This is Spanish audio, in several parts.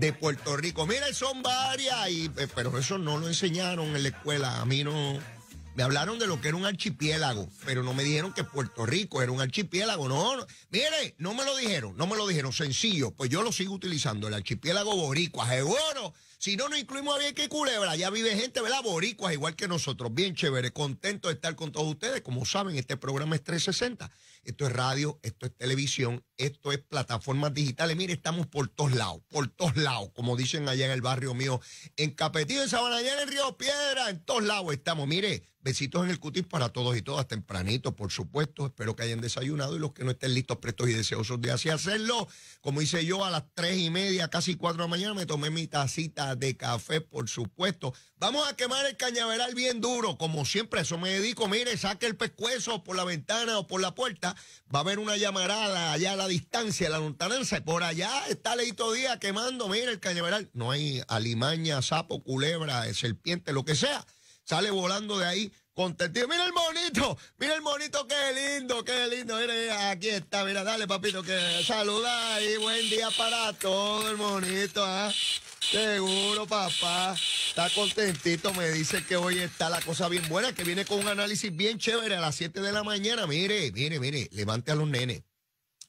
de Puerto Rico. Mira, son varias, y, eh, pero eso no lo enseñaron en la escuela. A mí no hablaron de lo que era un archipiélago, pero no me dijeron que Puerto Rico era un archipiélago. No, no, mire, no me lo dijeron, no me lo dijeron. Sencillo, pues yo lo sigo utilizando, el archipiélago boricua, seguro. Si no, no incluimos a bien que Culebra, ya vive gente, ¿verdad? Boricuas, igual que nosotros. Bien chévere, contento de estar con todos ustedes. Como saben, este programa es 360. Esto es radio, esto es televisión, esto es plataformas digitales. Mire, estamos por todos lados, por todos lados, como dicen allá en el barrio mío, en Capetillo, en allá en Río Piedra, en todos lados estamos. Mire, Besitos en el cutis para todos y todas, tempranito, por supuesto. Espero que hayan desayunado y los que no estén listos, prestos y deseosos de así hacerlo. Como hice yo a las tres y media, casi cuatro de la mañana, me tomé mi tacita de café, por supuesto. Vamos a quemar el cañaveral bien duro, como siempre, eso me dedico. Mire, saque el pescuezo por la ventana o por la puerta. Va a haber una llamarada allá a la distancia, la lontananza. Por allá está Leito día quemando, mire, el cañaveral. No hay alimaña, sapo, culebra, serpiente, lo que sea. Sale volando de ahí contentito. Mira el monito, mira el monito, qué lindo, qué lindo. Mira, aquí está, mira, dale, papito, que saluda y buen día para todo el monito, ¿ah? Seguro, papá. Está contentito. Me dice que hoy está la cosa bien buena, que viene con un análisis bien chévere a las 7 de la mañana. Mire, mire, mire, levante a los nenes.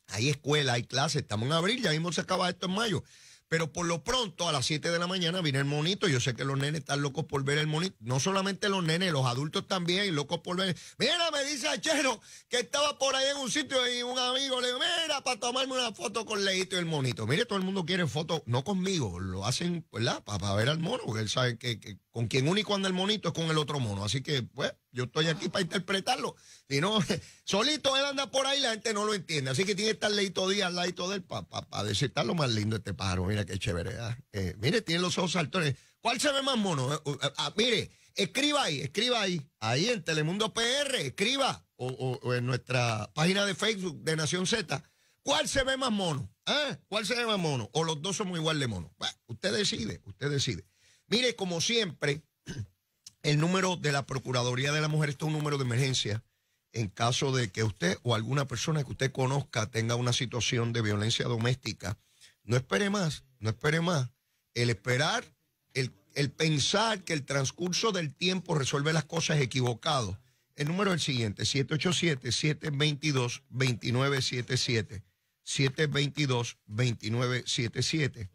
Hay escuela, hay clases, estamos en abril, ya mismo se acaba esto en mayo. Pero por lo pronto, a las 7 de la mañana viene el monito. Yo sé que los nenes están locos por ver el monito. No solamente los nenes, los adultos también, locos por ver. Mira, me dice chero que estaba por ahí en un sitio y un amigo le dijo, mira, para tomarme una foto con Leito y el monito. Mire, todo el mundo quiere fotos, no conmigo, lo hacen, ¿verdad? Para, ver al mono, porque él sabe que con quien único anda el monito es con el otro mono. Así que, pues, yo estoy aquí para interpretarlo. Si no, solito él anda por ahí, la gente no lo entiende. Así que tiene que estar Leito día al ladito del para pa, está lo más lindo este pájaro. Mira qué chévere. ¿ah? Eh, mire, tiene los ojos saltones. ¿Cuál se ve más mono? Eh, uh, ah, ah, mire, escriba ahí, escriba ahí. Ahí en Telemundo PR, escriba. O, en nuestra página de Facebook de Nación Z. ¿Cuál se ve más mono? ¿Cuál se ve más mono? O los dos somos igual de mono. usted decide, usted decide. Mire, como siempre, el número de la Procuraduría de la Mujer, es un número de emergencia. En caso de que usted o alguna persona que usted conozca tenga una situación de violencia doméstica, no espere más, no espere más. El esperar, el, el pensar que el transcurso del tiempo resuelve las cosas equivocado. El número es el siguiente, 787-722-2977. 722-2977.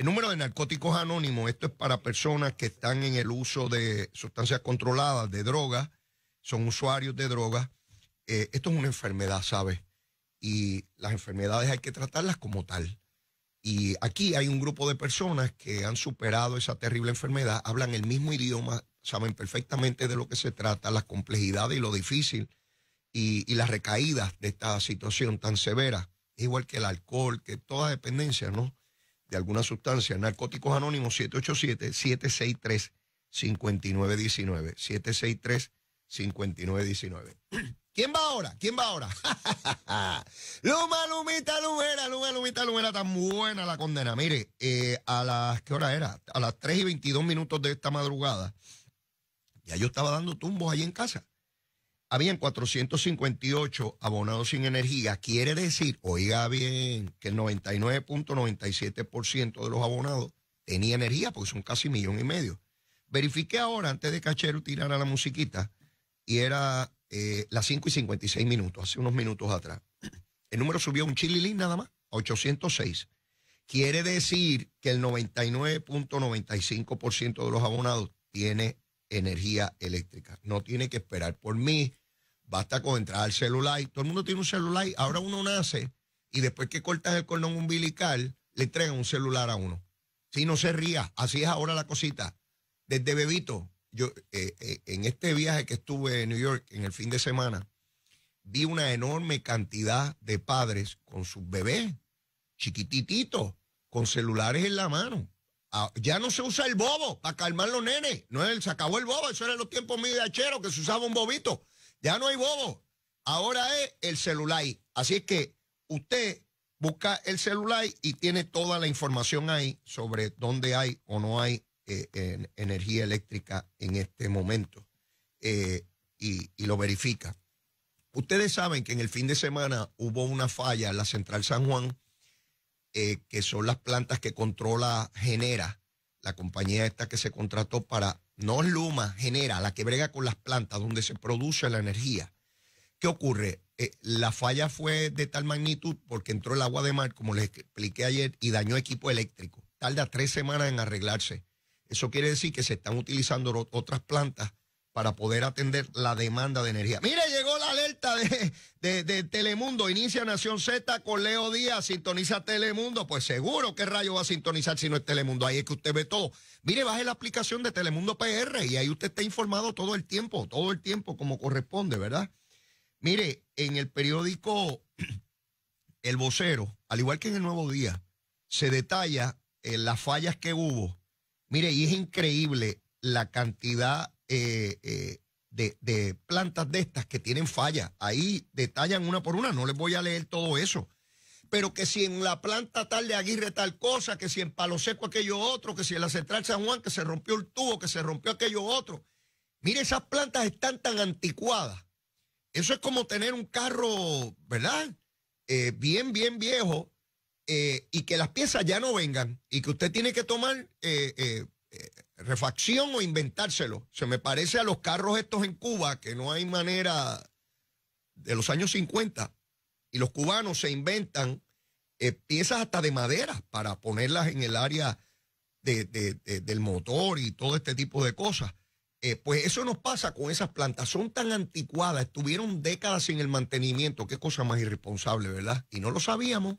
El número de narcóticos anónimos, esto es para personas que están en el uso de sustancias controladas, de drogas, son usuarios de drogas. Eh, esto es una enfermedad, ¿sabes? Y las enfermedades hay que tratarlas como tal. Y aquí hay un grupo de personas que han superado esa terrible enfermedad, hablan el mismo idioma, saben perfectamente de lo que se trata, las complejidades y lo difícil y, y las recaídas de esta situación tan severa. Igual que el alcohol, que toda dependencia, ¿no? de alguna sustancia, Narcóticos Anónimos 787-763-5919. 763-5919. ¿Quién va ahora? ¿Quién va ahora? Luma, Lumita, Lumera, Luma, Lumita, Lumera, tan buena la condena. Mire, eh, a las, ¿qué hora era? A las 3 y 22 minutos de esta madrugada, ya yo estaba dando tumbos ahí en casa habían 458 abonados sin energía. Quiere decir, oiga bien, que el 99.97% de los abonados tenía energía, porque son casi millón y medio. Verifiqué ahora, antes de Cachero tirar a la musiquita, y era eh, las 5 y 56 minutos, hace unos minutos atrás. El número subió un chililín nada más, a 806. Quiere decir que el 99.95% de los abonados tiene energía eléctrica. No tiene que esperar por mí Basta con entrar al celular. Todo el mundo tiene un celular. Ahora uno nace y después que cortas el cordón umbilical, le entregan un celular a uno. Si no se ría, así es ahora la cosita. Desde bebito, yo eh, eh, en este viaje que estuve en New York en el fin de semana, vi una enorme cantidad de padres con sus bebés, chiquitititos, con celulares en la mano. Ah, ya no se usa el bobo para calmar los nenes. No, se acabó el bobo. Eso en los tiempos míos que se usaba un bobito. Ya no hay bobo. Ahora es el celular. Así es que usted busca el celular y tiene toda la información ahí sobre dónde hay o no hay eh, energía eléctrica en este momento. Eh, y, lo verifica. Ustedes saben que en el fin de semana hubo una falla en la Central San Juan, eh, que son las plantas que controla Genera, la compañía esta que se contrató para no es Luma, genera, la que brega con las plantas, donde se produce la energía. ¿Qué ocurre? Eh, la falla fue de tal magnitud porque entró el agua de mar, como les expliqué ayer, y dañó equipo eléctrico. Tarda tres semanas en arreglarse. Eso quiere decir que se están utilizando otras plantas para poder atender la demanda de energía. Mire, llegó la alerta de, de, Telemundo. Inicia Nación Z con Leo Díaz. Sintoniza Telemundo. Pues seguro que rayo va a sintonizar si no es Telemundo. Ahí es que usted ve todo. Mire, baje la aplicación de Telemundo PR y ahí usted está informado todo el tiempo, todo el tiempo como corresponde, ¿verdad? Mire, en el periódico El Vocero, al igual que en el Nuevo Día, se detalla eh, las fallas que hubo. Mire, y es increíble la cantidad eh, eh, de, plantas de estas que tienen fallas. Ahí detallan una por una, no les voy a leer todo eso. Pero que si en la planta tal de Aguirre tal cosa, que si en Palo Seco aquello otro, que si en la Central San Juan que se rompió el tubo, que se rompió aquello otro. Mire, esas plantas están tan anticuadas. Eso es como tener un carro, ¿verdad? Eh, bien, bien viejo y que las piezas ya no vengan y que usted tiene que tomar refacción o inventárselo. Se me parece a los carros estos en Cuba, que no hay manera de los años 50. Y los cubanos se inventan eh, piezas hasta de madera para ponerlas en el área del motor y todo este tipo de cosas. Eh, pues eso nos pasa con esas plantas. Son tan anticuadas, estuvieron décadas sin el mantenimiento. Qué cosa más irresponsable, ¿verdad? Y no lo sabíamos,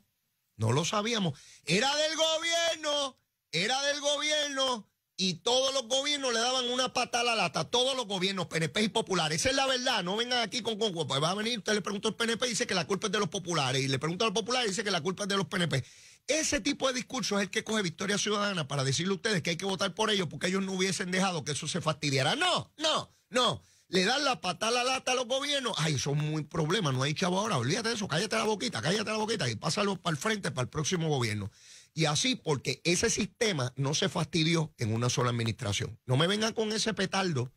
no lo sabíamos. Era del gobierno, era del gobierno y todos los gobiernos le daban una patada a la lata, todos los gobiernos, PNP y populares. Esa es la verdad, no vengan aquí con, pues va a venir, usted le pregunta al PNP y dice que la culpa es de los populares, y le pregunta al popular y dice que la culpa es de los PNP. Ese tipo de discurso es el que coge Victoria Ciudadana para decirle a ustedes que hay que votar por ellos porque ellos no hubiesen dejado que eso se fastidiara. No, no, no. Le dan la patada a la lata a los gobiernos. Ay, son muy problemas, no hay chavo ahora. Olvídate de eso, cállate la boquita, cállate la boquita y pásalo para el frente, para el próximo gobierno. Y así, porque ese sistema no se fastidió en una sola administración. No me vengan con ese petardo.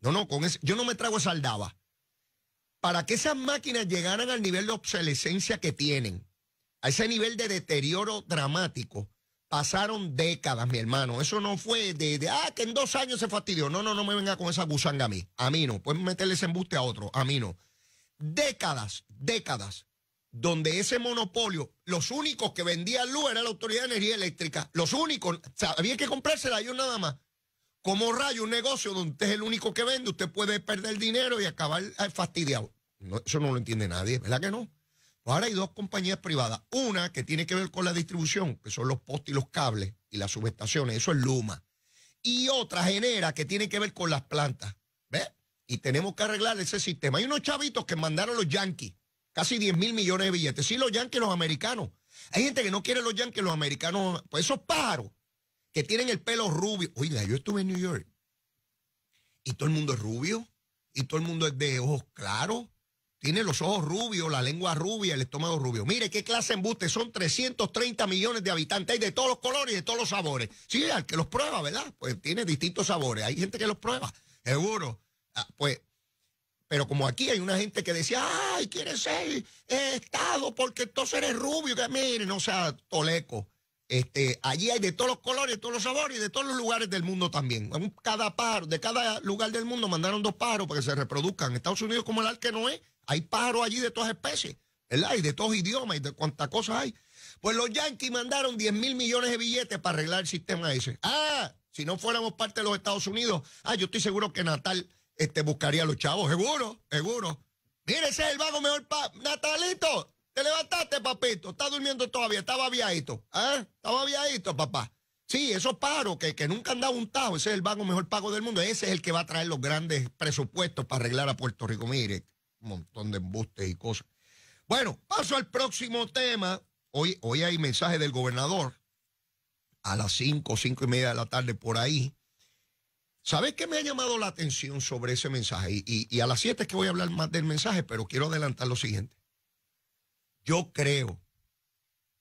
No, no, con ese. Yo no me trago esa aldaba. Para que esas máquinas llegaran al nivel de obsolescencia que tienen, a ese nivel de deterioro dramático, pasaron décadas, mi hermano. Eso no fue de, ah, que en dos años se fastidió. No, no, no me venga con esa gusanga a mí. A mí no. Pueden meterle ese embuste a otro. A mí no. Décadas, décadas donde ese monopolio, los únicos que vendían luz era la Autoridad de Energía Eléctrica. Los únicos, había que comprársela yo nada más. Como rayo, un negocio donde usted es el único que vende, usted puede perder dinero y acabar eh, fastidiado. eso no lo entiende nadie, ¿verdad que no? ahora hay dos compañías privadas. Una que tiene que ver con la distribución, que son los postes y los cables y las subestaciones, eso es Luma. Y otra genera que tiene que ver con las plantas. ¿Ves? Y tenemos que arreglar ese sistema. Hay unos chavitos que mandaron los yanquis Casi 10 mil millones de billetes. Sí, los yankees, los americanos. Hay gente que no quiere los yankees, los americanos. Pues esos pájaros que tienen el pelo rubio. Oiga, yo estuve en New York y todo el mundo es rubio y todo el mundo es de ojos claros. Tiene los ojos rubios, la lengua rubia, el estómago rubio. Mire qué clase de embuste. Son 330 millones de habitantes. Hay de todos los colores y de todos los sabores. Sí, al que los prueba, ¿verdad? Pues tiene distintos sabores. Hay gente que los prueba, seguro. Ah, pues pero como aquí hay una gente que decía, ay, quiere ser eh, Estado porque entonces eres rubio, que miren, no sea toleco. Este, allí hay de todos los colores, de todos los sabores y de todos los lugares del mundo también. Cada paro de cada lugar del mundo mandaron dos paros para que se reproduzcan. Estados Unidos, como el arque no es, hay pájaros allí de todas especies, ¿verdad? Y de todos idiomas y de cuánta cosas hay. Pues los yanquis mandaron 10 mil millones de billetes para arreglar el sistema ese. Ah, si no fuéramos parte de los Estados Unidos, ah, yo estoy seguro que Natal este, buscaría a los chavos, seguro, seguro. Mire, ese es el vago mejor pago. Natalito, te levantaste, papito. Está durmiendo todavía, estaba viadito. Estaba ¿eh? viejito, papá. Sí, esos paros que, que nunca han dado un tajo, ese es el vago mejor pago del mundo. Ese es el que va a traer los grandes presupuestos para arreglar a Puerto Rico. Mire, un montón de embustes y cosas. Bueno, paso al próximo tema. Hoy, hoy hay mensaje del gobernador a las cinco, cinco y media de la tarde por ahí. ¿Sabes qué me ha llamado la atención sobre ese mensaje? Y, a las 7 es que voy a hablar más del mensaje, pero quiero adelantar lo siguiente. Yo creo,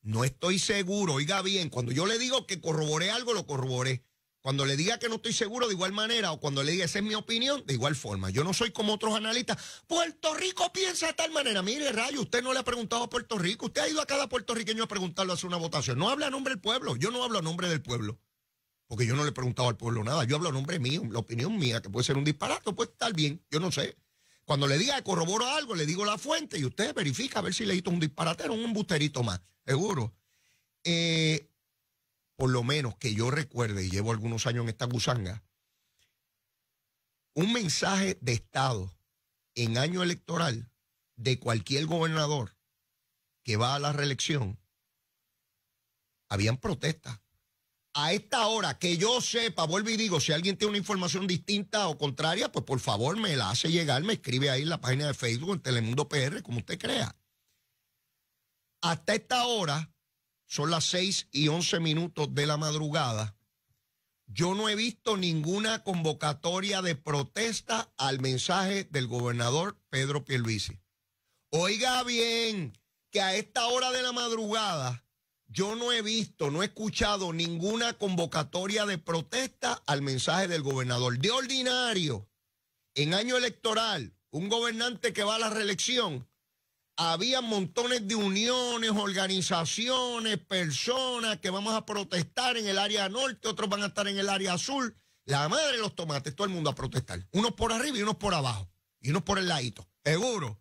no estoy seguro, oiga bien, cuando yo le digo que corroboré algo, lo corroboré. Cuando le diga que no estoy seguro de igual manera o cuando le diga esa es mi opinión, de igual forma. Yo no soy como otros analistas. Puerto Rico piensa de tal manera. Mire, Rayo, usted no le ha preguntado a Puerto Rico. Usted ha ido a cada puertorriqueño a preguntarlo a hacer una votación. No habla a nombre del pueblo. Yo no hablo a nombre del pueblo porque yo no le he preguntado al pueblo nada. Yo hablo a nombre mío, la opinión mía, que puede ser un disparate, puede estar bien, yo no sé. Cuando le diga que corroboro algo, le digo la fuente y usted verifica a ver si le hizo un disparate, o un embusterito más, seguro. Eh, por lo menos que yo recuerde, y llevo algunos años en esta gusanga, un mensaje de Estado en año electoral de cualquier gobernador que va a la reelección, habían protestas a esta hora, que yo sepa, vuelvo y digo, si alguien tiene una información distinta o contraria, pues por favor me la hace llegar, me escribe ahí en la página de Facebook, en Telemundo PR, como usted crea. Hasta esta hora, son las 6 y 11 minutos de la madrugada, yo no he visto ninguna convocatoria de protesta al mensaje del gobernador Pedro Pierluisi. Oiga bien, que a esta hora de la madrugada yo no he visto, no he escuchado ninguna convocatoria de protesta al mensaje del gobernador. De ordinario, en año electoral, un gobernante que va a la reelección, había montones de uniones, organizaciones, personas que vamos a protestar en el área norte, otros van a estar en el área sur. La madre de los tomates, todo el mundo a protestar. Unos por arriba y unos por abajo. Y unos por el ladito. Seguro.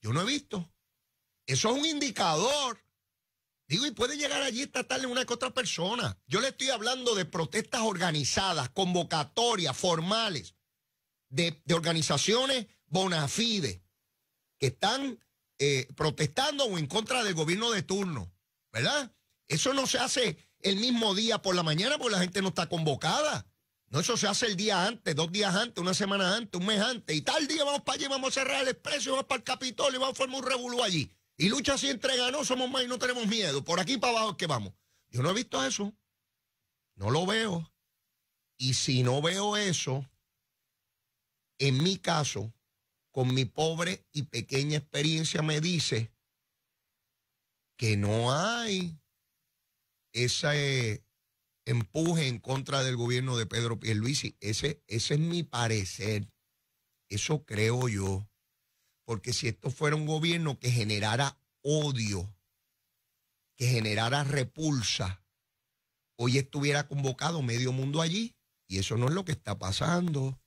Yo no he visto. Eso es un indicador Digo, y puede llegar allí esta tarde una que otra persona. Yo le estoy hablando de protestas organizadas, convocatorias, formales, de, organizaciones bona fide, que están eh, protestando o en contra del gobierno de turno, ¿verdad? Eso no se hace el mismo día por la mañana porque la gente no está convocada. No, eso se hace el día antes, dos días antes, una semana antes, un mes antes. Y tal día vamos para allí, vamos a cerrar el expreso, vamos para el Capitolio, vamos a formar un revolú allí. Y lucha siempre ganó, somos más y no tenemos miedo. Por aquí para abajo es que vamos. Yo no he visto eso. No lo veo. Y si no veo eso, en mi caso, con mi pobre y pequeña experiencia me dice que no hay ese empuje en contra del gobierno de Pedro Pierluisi. Ese, ese es mi parecer. Eso creo yo. Porque si esto fuera un gobierno que generara odio, que generara repulsa, hoy estuviera convocado medio mundo allí. Y eso no es lo que está pasando.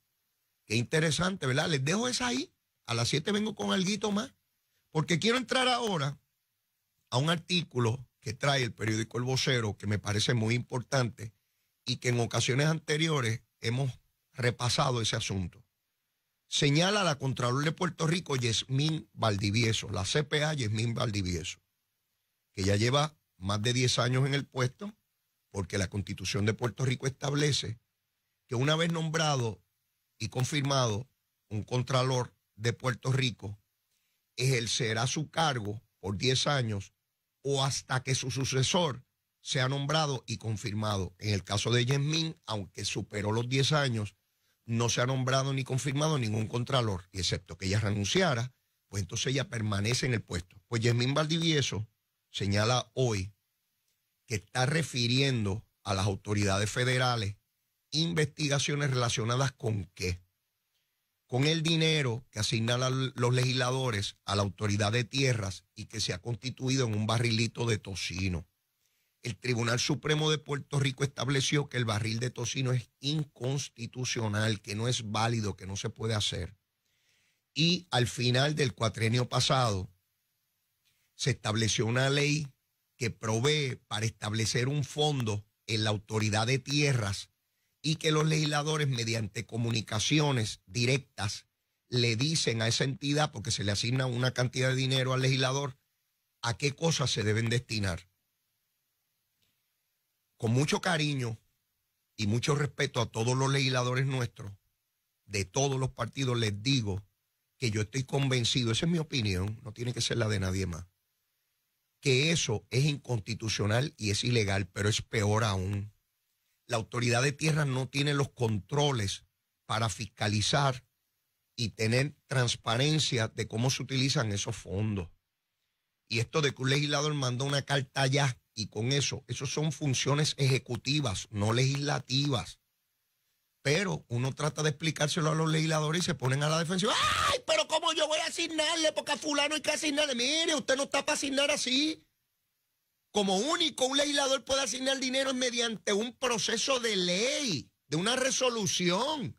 Qué interesante, ¿verdad? Les dejo esa ahí. A las 7 vengo con algo más. Porque quiero entrar ahora a un artículo que trae el periódico El Vocero, que me parece muy importante y que en ocasiones anteriores hemos repasado ese asunto señala la Contralor de Puerto Rico, Yesmín Valdivieso, la CPA Yesmín Valdivieso, que ya lleva más de 10 años en el puesto, porque la Constitución de Puerto Rico establece que una vez nombrado y confirmado un Contralor de Puerto Rico, ejercerá su cargo por 10 años o hasta que su sucesor sea nombrado y confirmado. En el caso de Yasmín, aunque superó los 10 años, no se ha nombrado ni confirmado ningún contralor, y excepto que ella renunciara, pues entonces ella permanece en el puesto. Pues Yasmín Valdivieso señala hoy que está refiriendo a las autoridades federales investigaciones relacionadas con qué. Con el dinero que asignan los legisladores a la autoridad de tierras y que se ha constituido en un barrilito de tocino el Tribunal Supremo de Puerto Rico estableció que el barril de tocino es inconstitucional, que no es válido, que no se puede hacer. Y al final del cuatrenio pasado, se estableció una ley que provee para establecer un fondo en la autoridad de tierras y que los legisladores mediante comunicaciones directas le dicen a esa entidad, porque se le asigna una cantidad de dinero al legislador, a qué cosas se deben destinar con mucho cariño y mucho respeto a todos los legisladores nuestros, de todos los partidos, les digo que yo estoy convencido, esa es mi opinión, no tiene que ser la de nadie más, que eso es inconstitucional y es ilegal, pero es peor aún. La autoridad de tierra no tiene los controles para fiscalizar y tener transparencia de cómo se utilizan esos fondos. Y esto de que un legislador mandó una carta ya y con eso, eso son funciones ejecutivas, no legislativas. Pero uno trata de explicárselo a los legisladores y se ponen a la defensiva. ¡Ay, pero cómo yo voy a asignarle! Porque a fulano hay que asignarle. Mire, usted no está para asignar así. Como único un legislador puede asignar dinero mediante un proceso de ley, de una resolución,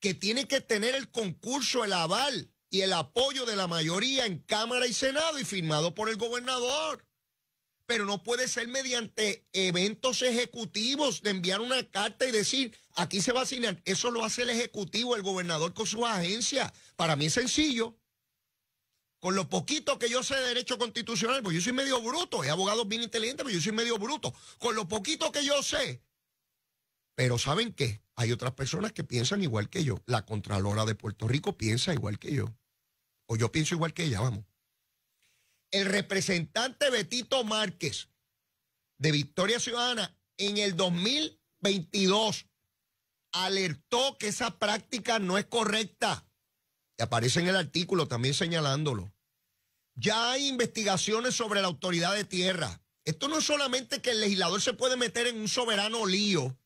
que tiene que tener el concurso, el aval y el apoyo de la mayoría en Cámara y Senado y firmado por el gobernador pero no puede ser mediante eventos ejecutivos de enviar una carta y decir, aquí se va Eso lo hace el ejecutivo, el gobernador con su agencia. Para mí es sencillo. Con lo poquito que yo sé de derecho constitucional, pues yo soy medio bruto, Es abogado bien inteligente, pero yo soy medio bruto. Con lo poquito que yo sé. Pero ¿saben qué? Hay otras personas que piensan igual que yo. La Contralora de Puerto Rico piensa igual que yo. O yo pienso igual que ella, vamos el representante Betito Márquez de Victoria Ciudadana en el 2022 alertó que esa práctica no es correcta. aparece en el artículo también señalándolo. Ya hay investigaciones sobre la autoridad de tierra. Esto no es solamente que el legislador se puede meter en un soberano lío,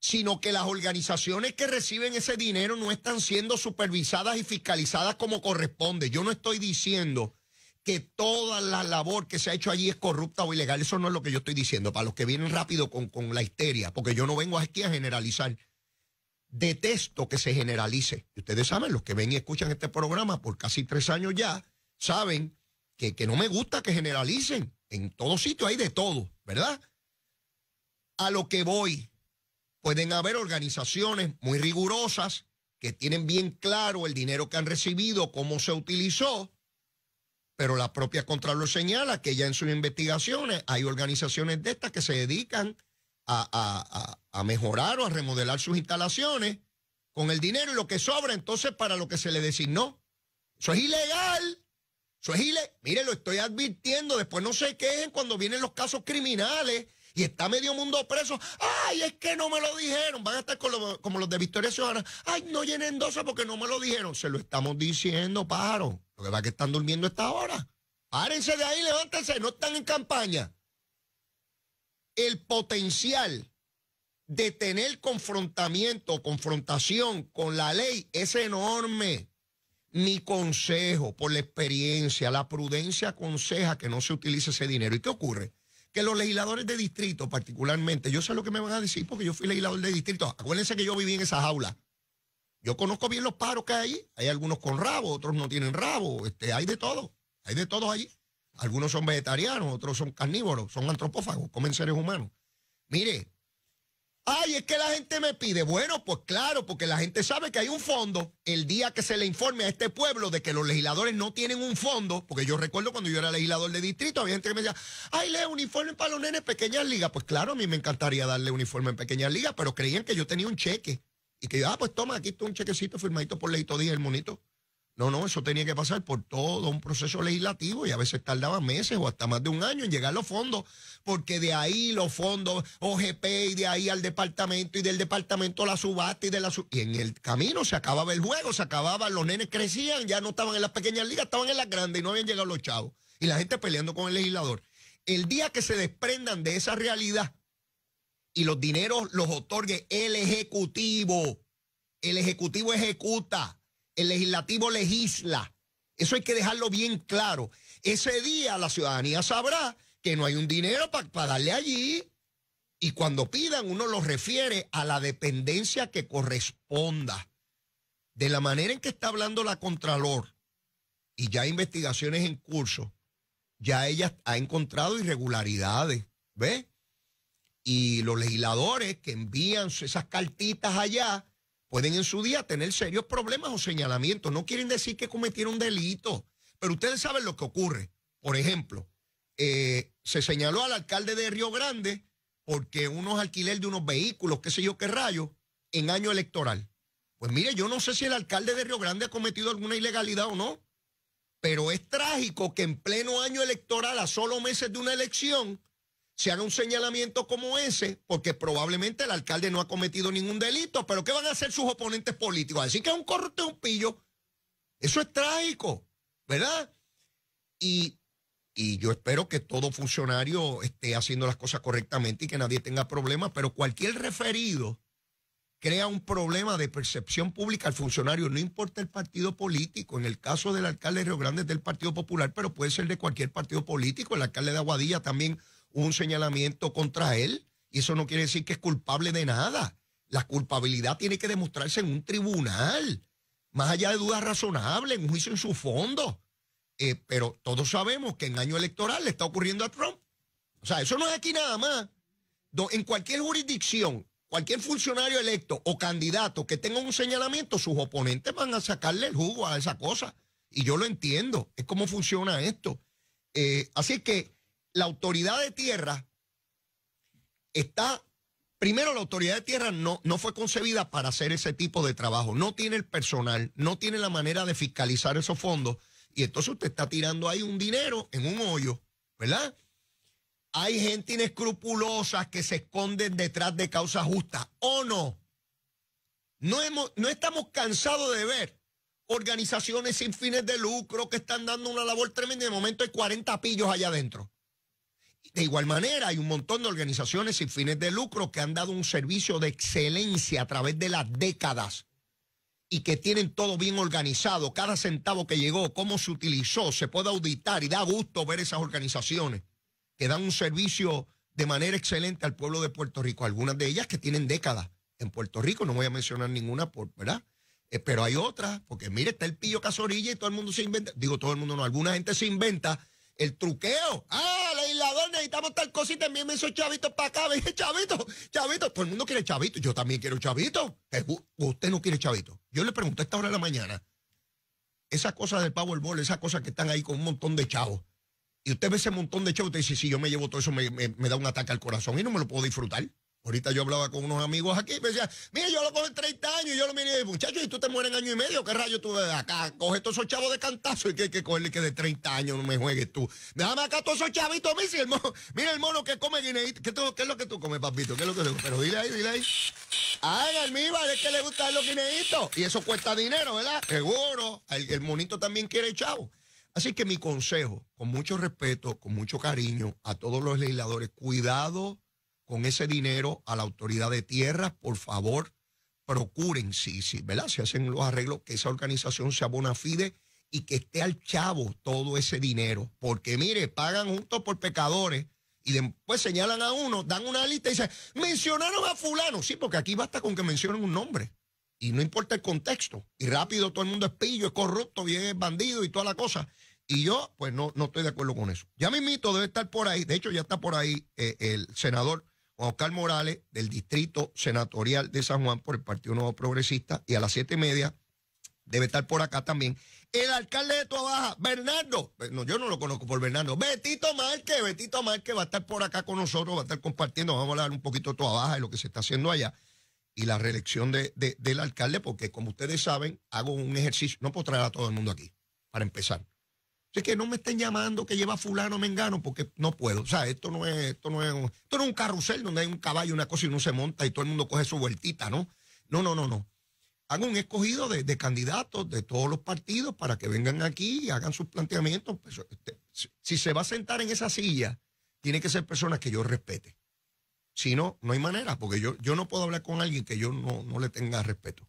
sino que las organizaciones que reciben ese dinero no están siendo supervisadas y fiscalizadas como corresponde. Yo no estoy diciendo que toda la labor que se ha hecho allí es corrupta o ilegal. Eso no es lo que yo estoy diciendo, para los que vienen rápido con, la histeria, porque yo no vengo aquí a generalizar. Detesto que se generalice. Ustedes saben, los que ven y escuchan este programa por casi tres años ya, saben que, que no me gusta que generalicen. En todo sitio hay de todo, ¿verdad? A lo que voy, pueden haber organizaciones muy rigurosas que tienen bien claro el dinero que han recibido, cómo se utilizó, pero la propia Contralor señala que ya en sus investigaciones hay organizaciones de estas que se dedican a, mejorar o a remodelar sus instalaciones con el dinero y lo que sobra entonces para lo que se le designó. Eso es ilegal. Eso es ilegal. Mire, lo estoy advirtiendo. Después no se quejen cuando vienen los casos criminales y está medio mundo preso. Ay, es que no me lo dijeron. Van a estar como los de Victoria Ciudadana. Ay, no llenen dosa porque no me lo dijeron. Se lo estamos diciendo, pájaro. Lo que va que están durmiendo esta hora. Párense de ahí, levántense, no están en campaña. El potencial de tener confrontamiento, confrontación con la ley es enorme. Mi consejo, por la experiencia, la prudencia aconseja que no se utilice ese dinero. ¿Y qué ocurre? que los legisladores de distrito, particularmente, yo sé lo que me van a decir porque yo fui legislador de distrito. Acuérdense que yo viví en esa jaula. Yo conozco bien los paros que hay. Hay algunos con rabo, otros no tienen rabo. Este, hay de todo. Hay de todos allí. Algunos son vegetarianos, otros son carnívoros, son antropófagos, comen seres humanos. Mire, Ay, es que la gente me pide. Bueno, pues claro, porque la gente sabe que hay un fondo. El día que se le informe a este pueblo de que los legisladores no tienen un fondo, porque yo recuerdo cuando yo era legislador de distrito, había gente que me decía, ay, lee uniforme para los nenes pequeñas ligas. Pues claro, a mí me encantaría darle uniforme en pequeñas ligas, pero creían que yo tenía un cheque. Y que yo, ah, pues toma, aquí está un chequecito firmadito por Leito Díaz, el monito. No, no, eso tenía que pasar por todo un proceso legislativo y a veces tardaba meses o hasta más de un año en llegar los fondos, porque de ahí los fondos OGP y de ahí al departamento y del departamento la subasta y de la Y en el camino se acababa el juego, se acababa, los nenes crecían, ya no estaban en las pequeñas ligas, estaban en las grandes y no habían llegado los chavos. Y la gente peleando con el legislador. El día que se desprendan de esa realidad y los dineros los otorgue el Ejecutivo, el Ejecutivo ejecuta el legislativo legisla. Eso hay que dejarlo bien claro. Ese día la ciudadanía sabrá que no hay un dinero para darle allí. Y cuando pidan, uno lo refiere a la dependencia que corresponda. De la manera en que está hablando la Contralor, y ya hay investigaciones en curso, ya ella ha encontrado irregularidades. ¿Ves? Y los legisladores que envían esas cartitas allá pueden en su día tener serios problemas o señalamientos. No quieren decir que cometieron un delito, pero ustedes saben lo que ocurre. Por ejemplo, eh, se señaló al alcalde de Río Grande porque unos alquiler de unos vehículos, qué sé yo qué rayo, en año electoral. Pues mire, yo no sé si el alcalde de Río Grande ha cometido alguna ilegalidad o no, pero es trágico que en pleno año electoral, a solo meses de una elección, se haga un señalamiento como ese, porque probablemente el alcalde no ha cometido ningún delito, pero ¿qué van a hacer sus oponentes políticos? Así que es un corte, un pillo. Eso es trágico, ¿verdad? Y, y, yo espero que todo funcionario esté haciendo las cosas correctamente y que nadie tenga problemas, pero cualquier referido crea un problema de percepción pública al funcionario, no importa el partido político. En el caso del alcalde de Río Grande es del Partido Popular, pero puede ser de cualquier partido político. El alcalde de Aguadilla también un señalamiento contra él y eso no quiere decir que es culpable de nada. La culpabilidad tiene que demostrarse en un tribunal, más allá de dudas razonables, un juicio en su fondo. Eh, pero todos sabemos que en año electoral le está ocurriendo a Trump. O sea, eso no es aquí nada más. En cualquier jurisdicción, cualquier funcionario electo o candidato que tenga un señalamiento, sus oponentes van a sacarle el jugo a esa cosa. Y yo lo entiendo, es como funciona esto. Eh, así que la autoridad de tierra está, primero la autoridad de tierra no, no fue concebida para hacer ese tipo de trabajo, no tiene el personal, no tiene la manera de fiscalizar esos fondos y entonces usted está tirando ahí un dinero en un hoyo, ¿verdad? Hay gente inescrupulosa que se esconden detrás de causas justas, ¿o no? No, no estamos cansados de ver organizaciones sin fines de lucro que están dando una labor tremenda y de momento hay 40 pillos allá adentro. De igual manera, hay un montón de organizaciones sin fines de lucro que han dado un servicio de excelencia a través de las décadas y que tienen todo bien organizado, cada centavo que llegó, cómo se utilizó, se puede auditar y da gusto ver esas organizaciones que dan un servicio de manera excelente al pueblo de Puerto Rico, algunas de ellas que tienen décadas en Puerto Rico, no voy a mencionar ninguna, por, ¿verdad? Eh, pero hay otras, porque mire, está el pillo Casorilla y todo el mundo se inventa, digo todo el mundo no, alguna gente se inventa el truqueo. ¡Ah, la necesitamos tal cosita, me esos chavitos para acá, ven, chavito, chavito. Todo el mundo quiere chavito, yo también quiero chavito. Usted no quiere chavito. Yo le pregunté a esta hora de la mañana, esas cosas del Powerball, esas cosas que están ahí con un montón de chavos. Y usted ve ese montón de chavos y dice, si yo me llevo todo eso, me da un ataque al corazón y no me lo puedo disfrutar. Ahorita yo hablaba con unos amigos aquí y me decían, mira, yo lo cogí en 30 años. Y yo lo miré, muchachos, y tú te mueres en año y medio. ¿Qué rayo tú eh, acá? Coge todos esos chavos de cantazo y que hay que cogerle que de 30 años no me juegues tú. Déjame acá todos esos chavitos, mí, el mono, mira el mono que come guineíto. ¿Qué, es lo que tú comes, papito? ¿Qué es lo que Pero dile ahí, dile ahí. el almíbar, es que le gustan los guineíto Y eso cuesta dinero, ¿verdad? Seguro. El, monito también quiere chavo. Así que mi consejo, con mucho respeto, con mucho cariño a todos los legisladores, cuidado con ese dinero a la autoridad de tierras, por favor, procuren, sí sí, ¿verdad? si hacen los arreglos, que esa organización sea bona fide y que esté al chavo todo ese dinero. Porque mire, pagan juntos por pecadores y después señalan a uno, dan una lista y dicen, mencionaron a fulano. Sí, porque aquí basta con que mencionen un nombre. Y no importa el contexto. Y rápido todo el mundo es pillo, es corrupto, bien es bandido y toda la cosa. Y yo, pues no, no estoy de acuerdo con eso. Ya mismito debe estar por ahí. De hecho, ya está por ahí eh, el senador Juan Oscar Morales del Distrito Senatorial de San Juan por el Partido Nuevo Progresista y a las siete y media debe estar por acá también. El alcalde de Tua Baja, Bernardo, eh, yo no lo conozco por Bernardo, Betito Márquez, Betito Márquez va a estar por acá con nosotros, va a estar compartiendo, vamos a hablar un poquito de Tua Baja y lo que se está haciendo allá y la reelección de, del alcalde, porque como ustedes saben, hago un ejercicio, no puedo traer a todo el mundo aquí, para empezar es que no me estén llamando que lleva fulano mengano porque no puedo. O sea, esto no es, esto no es, esto un carrusel donde hay un caballo, una cosa y uno se monta y todo el mundo coge su vueltita, ¿no? No, no, no, no. Hagan un escogido de, candidatos de todos los partidos para que vengan aquí y hagan sus planteamientos. Pues, este, si, se va a sentar en esa silla, tiene que ser personas que yo respete. Si no, no hay manera, porque yo, yo no puedo hablar con alguien que yo no, no le tenga respeto.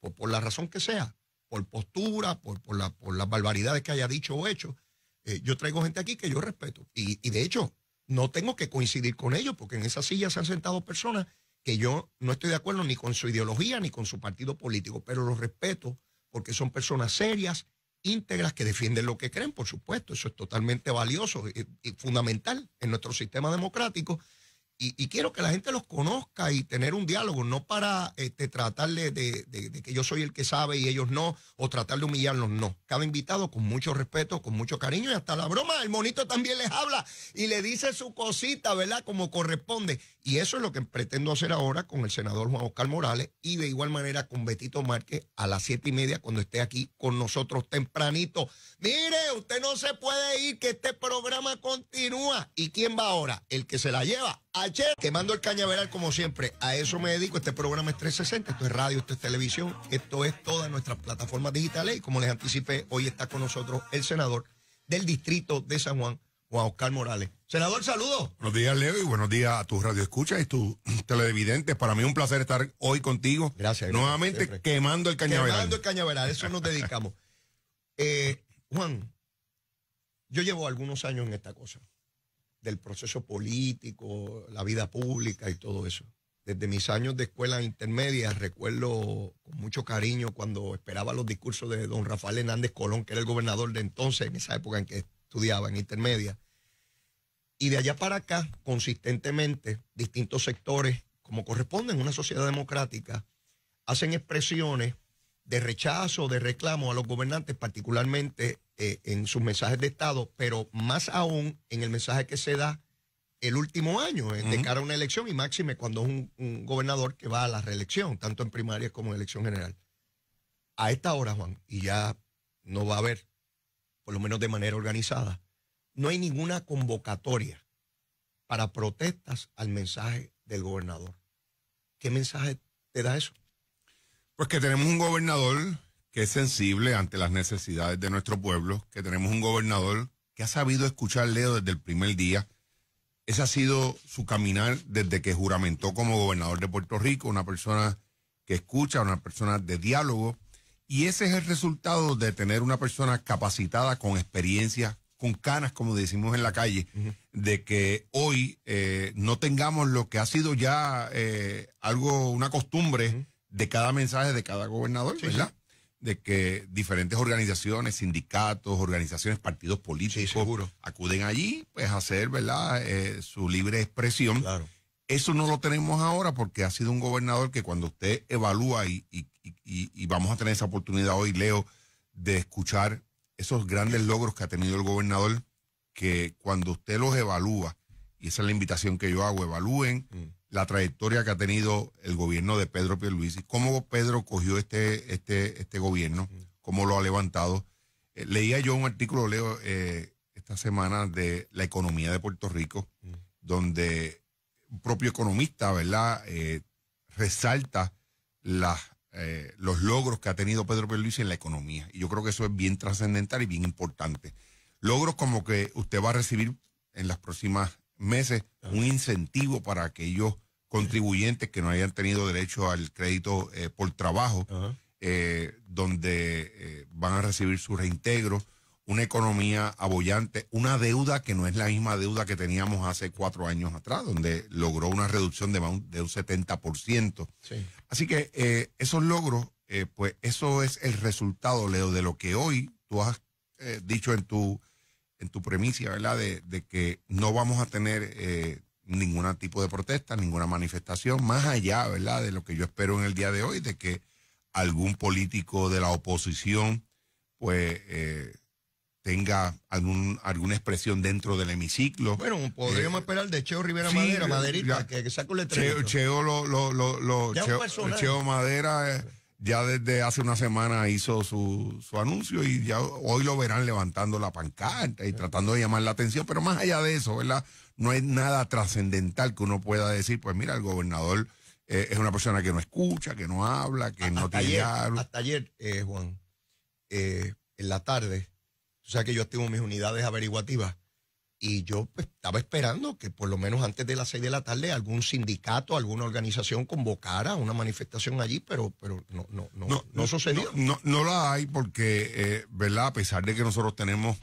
O por la razón que sea, por postura, por, por, las barbaridades que haya dicho o hecho. Eh, yo traigo gente aquí que yo respeto. Y, de hecho, no tengo que coincidir con ellos, porque en esa silla se han sentado personas que yo no estoy de acuerdo ni con su ideología ni con su partido político, pero los respeto porque son personas serias, íntegras, que defienden lo que creen, por supuesto. Eso es totalmente valioso eh, y fundamental en nuestro sistema democrático. Y, quiero que la gente los conozca y tener un diálogo, no para este, tratar de, que yo soy el que sabe y ellos no, o tratar de humillarlos, no. Cada invitado con mucho respeto, con mucho cariño y hasta la broma, el monito también les habla y le dice su cosita, ¿verdad? Como corresponde. Y eso es lo que pretendo hacer ahora con el senador Juan Oscar Morales y de igual manera con Betito Márquez a las siete y media cuando esté aquí con nosotros tempranito. Mire, usted no se puede ir, que este programa continúa. ¿Y quién va ahora? El que se la lleva. Ayer, quemando el cañaveral como siempre. A eso me dedico. Este programa es 360. Esto es radio, esto es televisión. Esto es todas nuestras plataformas digitales. Y como les anticipé, hoy está con nosotros el senador del distrito de San Juan, Juan Oscar Morales. Senador, saludos. Buenos días, Leo, y buenos días a tus radioescuchas y tus televidentes. Para mí es un placer estar hoy contigo. Gracias. Nuevamente quemando el cañaveral. Quemando el cañaveral, eso nos dedicamos. Eh, Juan, yo llevo algunos años en esta cosa, del proceso político, la vida pública y todo eso. Desde mis años de escuela intermedia recuerdo con mucho cariño cuando esperaba los discursos de don Rafael Hernández Colón, que era el gobernador de entonces, en esa época en que estudiaba en intermedia y de allá para acá, consistentemente, distintos sectores, como corresponde en una sociedad democrática, hacen expresiones de rechazo, de reclamo a los gobernantes, particularmente eh, en sus mensajes de Estado, pero más aún en el mensaje que se da el último año eh, de cara a una elección y máxime cuando es un, un, gobernador que va a la reelección, tanto en primarias como en elección general. A esta hora, Juan, y ya no va a haber, por lo menos de manera organizada, no hay ninguna convocatoria para protestas al mensaje del gobernador. ¿Qué mensaje te da eso? Pues que tenemos un gobernador que es sensible ante las necesidades de nuestro pueblo, que tenemos un gobernador que ha sabido escuchar Leo desde el primer día. Ese ha sido su caminar desde que juramentó como gobernador de Puerto Rico, una persona que escucha, una persona de diálogo. Y ese es el resultado de tener una persona capacitada con experiencia, con canas, como decimos en la calle, de que hoy eh, no tengamos lo que ha sido ya eh, algo, una costumbre de cada mensaje de cada gobernador, ¿verdad? De que diferentes organizaciones, sindicatos, organizaciones, partidos políticos acuden allí, pues a hacer, ¿verdad?, eh, su libre expresión. Eso no lo tenemos ahora porque ha sido un gobernador que cuando usted evalúa y vamos a tener esa oportunidad hoy, Leo, de escuchar esos grandes logros que ha tenido el gobernador, que cuando usted los evalúa, y esa es la invitación que yo hago, evalúen mm. la trayectoria que ha tenido el gobierno de Pedro Pierluisi, cómo Pedro cogió este, este, este gobierno, mm. cómo lo ha levantado. Eh, leía yo un artículo, Leo, eh, esta semana de la economía de Puerto Rico, mm. donde un propio economista, ¿verdad?, eh, resalta las eh, los logros que ha tenido Pedro Luis en la economía. Y yo creo que eso es bien trascendental y bien importante. Logros como que usted va a recibir en las próximas meses un incentivo para aquellos contribuyentes que no hayan tenido derecho al crédito eh, por trabajo, eh, donde van a recibir su reintegro, una economía abollante, una deuda que no es la misma deuda que teníamos hace cuatro años atrás, donde logró una reducción de, de un 70%. Sí. Así que eh, esos logros, eh, pues eso es el resultado, Leo, de lo que hoy tú has eh, dicho en tu, en tu premisa, ¿verdad? De, de que no vamos a tener ningún tipo de protesta, ninguna manifestación, más allá, ¿verdad? De lo que yo espero en el día de hoy, de que algún político de la oposición, pues tenga algún, alguna expresión dentro del hemiciclo. Bueno, podríamos eh, esperar de Cheo Rivera Madera, Maderita, que, saque un letrero. Cheo, lo, lo, lo, Cheo, Madera eh, ya desde hace una semana hizo su, su, anuncio y ya hoy lo verán levantando la pancarta y tratando de llamar la atención, pero más allá de eso, ¿verdad? No es nada trascendental que uno pueda decir, pues mira, el gobernador eh, es una persona que no escucha, que no habla, que no no tiene... Hasta ayer, Juan, en la tarde o sea que yo activo mis unidades averiguativas y yo pues, estaba esperando que por lo menos antes de las seis de la tarde algún sindicato, alguna organización convocara una manifestación allí, pero, pero no, no, no, no, no sucedió. No, no, la hay porque, eh, ¿verdad? A pesar de que nosotros tenemos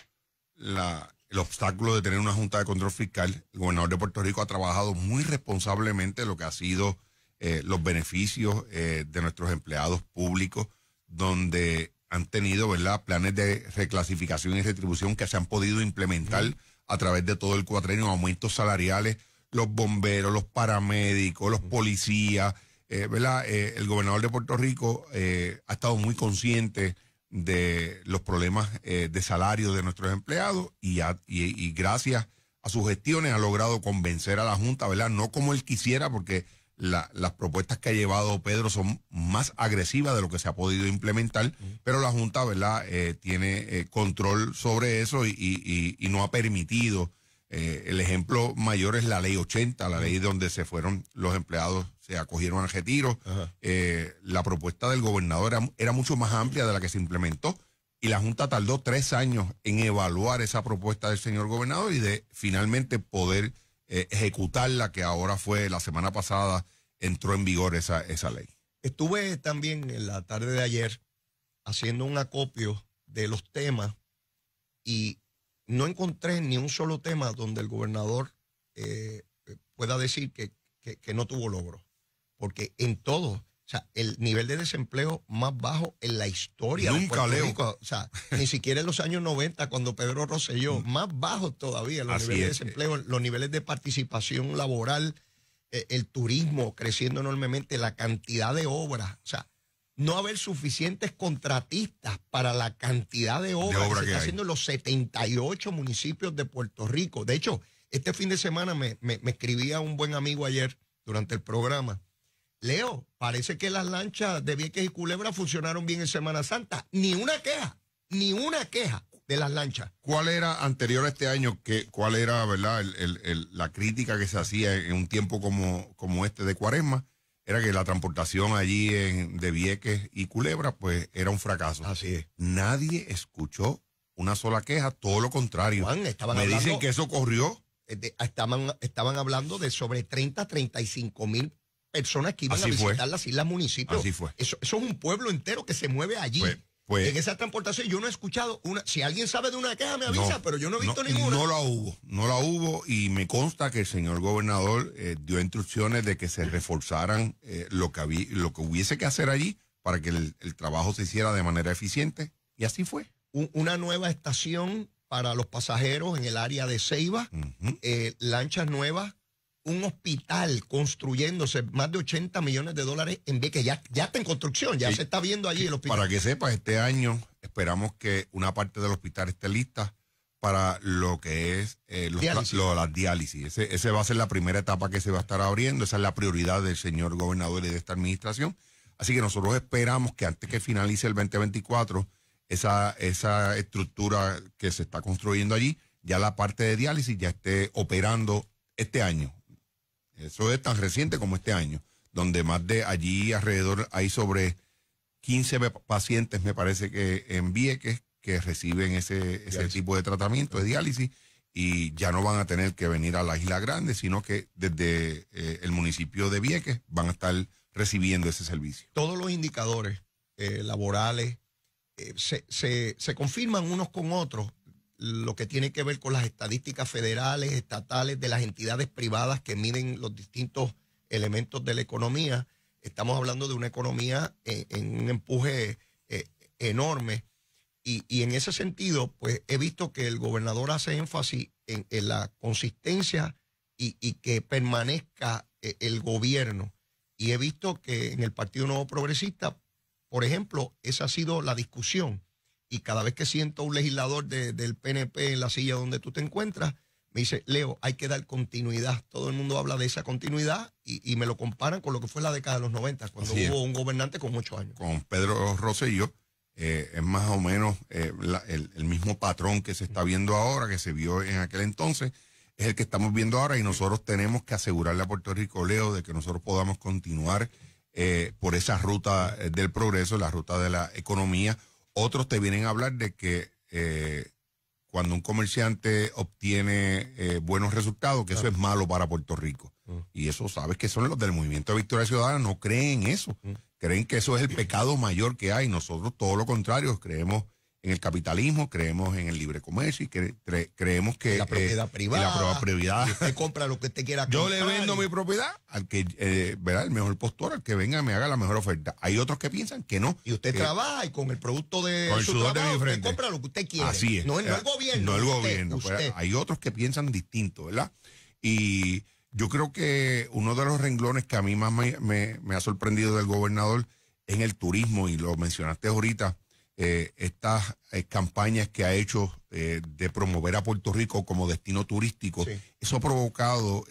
la, el obstáculo de tener una Junta de Control Fiscal, el gobernador de Puerto Rico ha trabajado muy responsablemente lo que ha sido eh, los beneficios eh, de nuestros empleados públicos, donde han tenido, ¿verdad?, planes de reclasificación y retribución que se han podido implementar a través de todo el cuatrenio, aumentos salariales, los bomberos, los paramédicos, los policías, eh, ¿verdad? Eh, el gobernador de Puerto Rico eh, ha estado muy consciente de los problemas eh, de salario de nuestros empleados y, y gracias a sus gestiones ha logrado convencer a la Junta, ¿verdad? No como él quisiera, porque las propuestas que ha llevado Pedro son más agresivas de lo que se ha podido implementar, pero la Junta, ¿verdad?, eh, tiene eh, control sobre eso y, no ha permitido. Eh, el ejemplo mayor es la ley 80, la ley donde se fueron los empleados, se acogieron al retiro. la propuesta del gobernador era, mucho más amplia de la que se implementó y la Junta tardó tres años en evaluar esa propuesta del señor gobernador y de finalmente poder eh, ejecutar la que ahora fue la semana pasada, entró en vigor esa, ley. Estuve también en la tarde de ayer haciendo un acopio de los temas y no encontré ni un solo tema donde el gobernador eh, pueda decir que, que no tuvo logro, porque en todo sea, el nivel de desempleo más bajo en la historia. Nunca de Puerto Rico. O sea, ni siquiera en los años 90, cuando Pedro Rosselló, mm. más bajo todavía los niveles de desempleo, los niveles de participación laboral, e, el turismo creciendo enormemente, la cantidad de obras. O sea, no haber suficientes contratistas para la cantidad de obras que, se está haciendo los 78 municipios de Puerto Rico. De hecho, este fin de semana me, me, me escribía un buen amigo ayer durante el programa Leo, parece que las lanchas de Vieques y Culebra funcionaron bien en Semana Santa. Ni una queja, ni una queja de las lanchas. ¿Cuál era anterior a este año? Que, ¿Cuál era, verdad, la crítica que se hacía en un tiempo como, como este de Cuaresma? Era que la transportación allí en, de Vieques y Culebra, pues era un fracaso. Así es. Nadie escuchó una sola queja, todo lo contrario. estaban Me dicen que eso corrió. estaban, estaban hablando de sobre 30, 35 mil personas que iban a visitar las islas municipios. Así fue. Eso, es un pueblo entero que se mueve allí. Pues, pues. en esa transportación yo no he escuchado una. Si alguien sabe de una queja, me avisa, pero yo no he visto ninguna. No la hubo, no la hubo, y me consta que el señor gobernador eh, dio instrucciones de que se reforzaran eh, lo, que había, lo que hubiese que hacer allí para que el, trabajo se hiciera de manera eficiente. Y así fue. una nueva estación para los pasajeros en el área de Ceiba, eh, lanchas nuevas un hospital construyéndose más de 80 millones de dólares en vez que ya, ya está en construcción, ya se está viendo allí el hospital. Para que sepas, este año esperamos que una parte del hospital esté lista para lo que es eh, la diálisis. Ese, va a ser la primera etapa que se va a estar abriendo, esa es la prioridad del señor gobernador y de esta administración. Así que nosotros esperamos que antes que finalice el 2024, esa, esa estructura que se está construyendo allí, ya la parte de diálisis ya esté operando este año, eso es tan reciente como este año, donde más de allí alrededor hay sobre 15 pacientes, me parece que en Vieques, que reciben ese, tipo de tratamiento de diálisis y ya no van a tener que venir a la Isla Grande, sino que desde eh, el municipio de Vieques van a estar recibiendo ese servicio. Todos los indicadores eh, laborales eh, se confirman unos con otros lo que tiene que ver con las estadísticas federales, estatales, de las entidades privadas que miden los distintos elementos de la economía. Estamos hablando de una economía eh, en, un empuje eh, enorme. Y, en ese sentido, pues he visto que el gobernador hace énfasis en, la consistencia y, que permanezca eh, el gobierno. Y he visto que en el Partido Nuevo Progresista, por ejemplo, esa ha sido la discusión y cada vez que siento a un legislador del PNP en la silla donde tú te encuentras, me dice, Leo, hay que dar continuidad. Todo el mundo habla de esa continuidad y, me lo comparan con lo que fue la década de los 90, cuando hubo un gobernante con muchos años. Con Pedro Rosselló eh, es más o menos eh, el, mismo patrón que se está viendo ahora, que se vio en aquel entonces, es el que estamos viendo ahora y nosotros tenemos que asegurarle a Puerto Rico, Leo, de que nosotros podamos continuar eh, por esa ruta del progreso, la ruta de la economía otros te vienen a hablar de que eh, cuando un comerciante obtiene eh, buenos resultados, que eso es malo para Puerto Rico. Mm. Y eso sabes que son los del movimiento de Victoria Ciudadana, no creen eso. Mm. Creen que eso es el pecado mayor que hay. Nosotros todo lo contrario, creemos en el capitalismo, creemos en el libre comercio y creemos que la eh, propiedad privada, compra lo que usted quiera. Yo le vendo mi propiedad al que eh, el mejor postor, al que venga y me haga la mejor oferta. Hay otros que piensan que no. Y usted trabaja y con el producto de su trabajo, mi Usted compra lo que usted quiere. Así es. No, es el eh, gobierno. No el gobierno. Pues, hay otros que piensan distinto, ¿verdad? Y yo creo que uno de los renglones que a mí más me, ha sorprendido del gobernador en el turismo y lo mencionaste ahorita eh, estas eh, campañas que ha hecho eh, de promover a Puerto Rico como destino turístico, eso ha provocado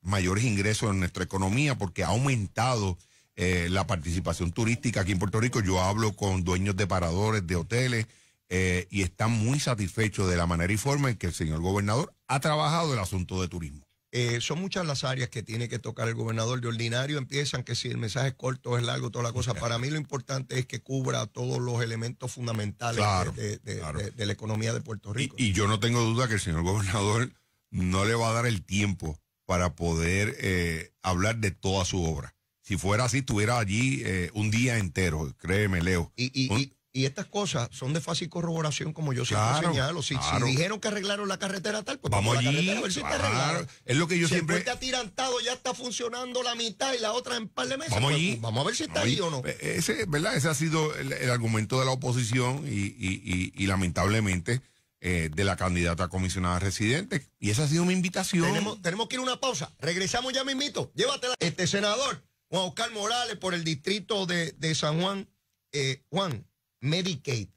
mayores ingresos en nuestra economía porque ha aumentado la participación turística aquí en Puerto Rico. Yo hablo con dueños de paradores, de hoteles, y están muy satisfechos de la manera y forma en que el señor gobernador ha trabajado el asunto de turismo. Eh, son muchas las áreas que tiene que tocar el gobernador. De ordinario empiezan que si el mensaje es corto, es largo, toda la cosa. Para mí lo importante es que cubra todos los elementos fundamentales de, la economía de Puerto Rico. Y, yo no tengo duda que el señor gobernador no le va a dar el tiempo para poder eh, hablar de toda su obra. Si fuera así, estuviera allí eh, un día entero, créeme, Leo. Y, y estas cosas son de fácil corroboración, como yo siempre señalo. Si, dijeron que arreglaron la carretera tal, pues vamos, a ver si está Es lo que yo siempre. Después atirantado ya está funcionando la mitad y la otra en par de meses. Vamos, pues, vamos a ver si está ahí o no. E, ese, ¿verdad? Ese ha sido el, argumento de la oposición y, lamentablemente. Eh, de la candidata comisionada residente. Y esa ha sido mi invitación. Tenemos, que ir a una pausa. Regresamos ya mismito. Llévatela. Este senador, Juan Oscar Morales, por el distrito de, San Juan. Eh, Juan, Medicaid,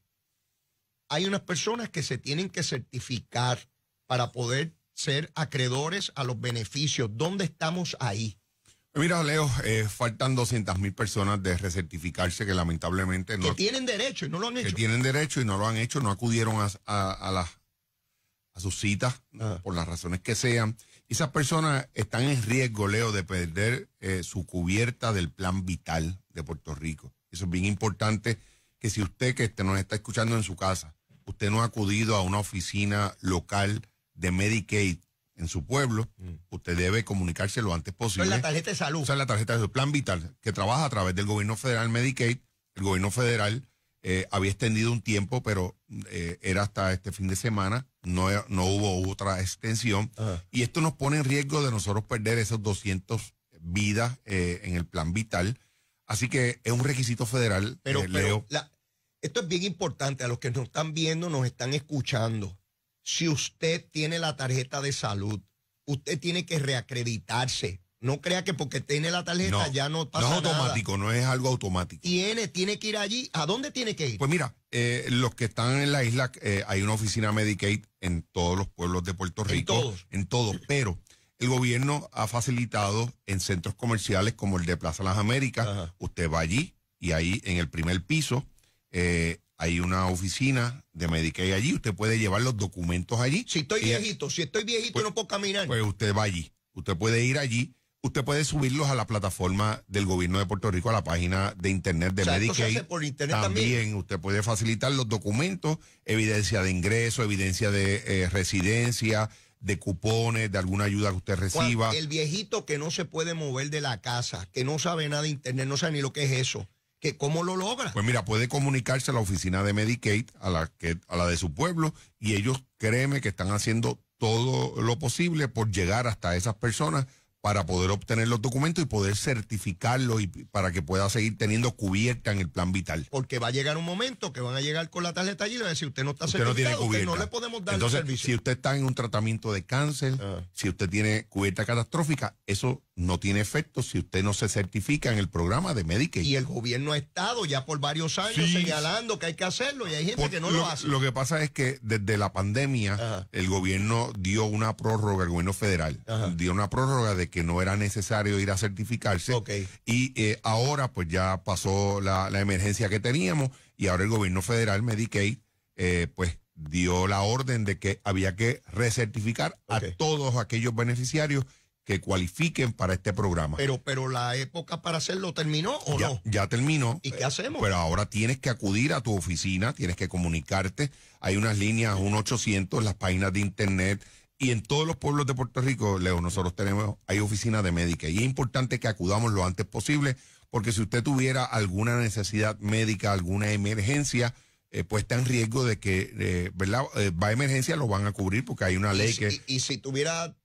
hay unas personas que se tienen que certificar para poder ser acreedores a los beneficios. ¿Dónde estamos ahí? Mira, Leo, eh, faltan 200 mil personas de recertificarse que lamentablemente no. Que tienen derecho y no lo han hecho. Que tienen derecho y no lo han hecho, no acudieron a, las, a sus citas ah. por las razones que sean. Esas personas están en riesgo, Leo, de perder eh, su cubierta del plan vital de Puerto Rico. Eso es bien importante que si usted que este, nos está escuchando en su casa, usted no ha acudido a una oficina local de Medicaid en su pueblo, mm. usted debe comunicarse lo antes posible. Con la tarjeta de salud. sea la tarjeta de su Plan Vital, que trabaja a través del gobierno federal Medicaid. El gobierno federal eh, había extendido un tiempo, pero eh, era hasta este fin de semana. No, no hubo otra extensión. Y esto nos pone en riesgo de nosotros perder esos 200 vidas eh, en el plan vital. Así que es un requisito federal. Pero, eh, esto es bien importante. A los que nos están viendo, nos están escuchando. Si usted tiene la tarjeta de salud, usted tiene que reacreditarse. No crea que porque tiene la tarjeta ya no pasa nada. No es automático, no es algo automático. Tiene, tiene que ir allí. ¿A dónde tiene que ir? Pues mira, eh, los que están en la isla, eh, hay una oficina Medicaid en todos los pueblos de Puerto Rico. En todos. En todos, pero el gobierno ha facilitado en centros comerciales como el de Plaza Las Américas. Usted va allí y ahí en el primer piso eh, hay una oficina de Medicaid allí. Usted puede llevar los documentos allí. Si estoy viejito, si estoy viejito pues, no puedo caminar. Pues usted va allí. Usted puede ir allí. Usted puede subirlos a la plataforma del gobierno de Puerto Rico, a la página de internet de o y por internet también, usted puede facilitar los documentos, evidencia de ingreso, evidencia de eh, residencia, de cupones, de alguna ayuda que usted reciba. el viejito que no se puede mover de la casa, que no sabe nada de internet, no sabe ni lo que es eso. Que ¿Cómo lo logra? Pues mira, puede comunicarse a la oficina de Medicaid, a la, que, a la de su pueblo, y ellos créeme que están haciendo todo lo posible por llegar hasta esas personas para poder obtener los documentos y poder certificarlos y para que pueda seguir teniendo cubierta en el plan vital. Porque va a llegar un momento que van a llegar con la tarjeta allí y van a decir, usted no está certificado, no, no le podemos dar Entonces, el servicio. Si usted está en un tratamiento de cáncer, ah. si usted tiene cubierta catastrófica, eso no tiene efecto si usted no se certifica en el programa de Medicaid. Y el gobierno ha estado ya por varios años señalando que hay que hacerlo y hay gente que no lo, hace. Lo que pasa es que desde la pandemia el gobierno dio una prórroga, el gobierno federal dio una prórroga de que no era necesario ir a certificarse. Y eh, ahora pues ya pasó la, emergencia que teníamos y ahora el gobierno federal, Medicaid, eh, pues dio la orden de que había que recertificar a todos aquellos beneficiarios que cualifiquen para este programa. Pero, pero la época para hacerlo terminó o no? Ya terminó. ¿Y qué hacemos? Pero ahora tienes que acudir a tu oficina, tienes que comunicarte. Hay unas líneas, un 800, las páginas de internet. Y en todos los pueblos de Puerto Rico, Leo, nosotros tenemos, hay oficinas de médica. Y es importante que acudamos lo antes posible, porque si usted tuviera alguna necesidad médica, alguna emergencia, eh, pues está en riesgo de que, eh, ¿verdad? Eh, va a emergencia, lo van a cubrir porque hay una ley que... y si tuviera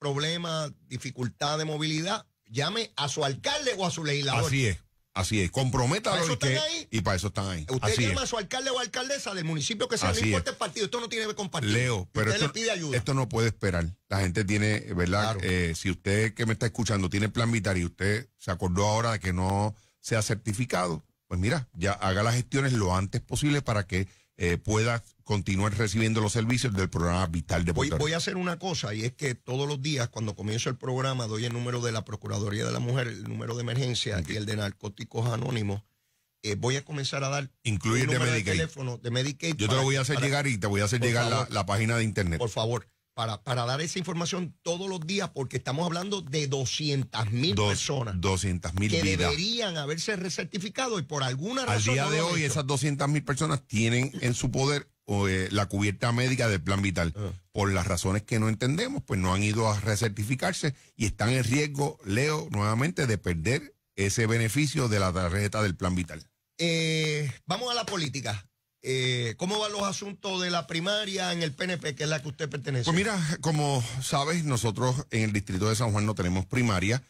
problema, dificultad de movilidad, llame a su alcalde o a su legislador. Así es. Así es, comprométalo y, que, y para eso están ahí. Usted llama a su alcalde o alcaldesa del municipio que sea, no importa el partido, esto no tiene que ver con partido. Leo, pero esto, esto no puede esperar. La gente tiene, ¿verdad? Eh, si usted que me está escuchando tiene plan vital y usted se acordó ahora de que no sea certificado, pues mira, ya haga las gestiones lo antes posible para que eh, pueda continuar recibiendo los servicios del programa Vital de Puerto voy, voy a hacer una cosa y es que todos los días cuando comienzo el programa doy el número de la Procuraduría de la Mujer, el número de emergencia y el de Narcóticos Anónimos. Eh, voy a comenzar a dar incluir de teléfono de Medicaid. Yo te lo voy a hacer llegar y te voy a hacer llegar la, página de internet. Por favor para, dar esa información todos los días, porque estamos hablando de 200 mil personas. 200 mil Que deberían haberse recertificado y por alguna razón. Al día de hoy, esas 200 mil personas tienen en su poder eh, la cubierta médica del plan vital. Ah. Por las razones que no entendemos, pues no han ido a recertificarse y están en riesgo, Leo, nuevamente, de perder ese beneficio de la tarjeta del plan vital. Eh, vamos a la política. Eh, ¿Cómo van los asuntos de la primaria en el PNP, que es la que usted pertenece? Pues mira, como sabes, nosotros en el distrito de San Juan no tenemos primaria.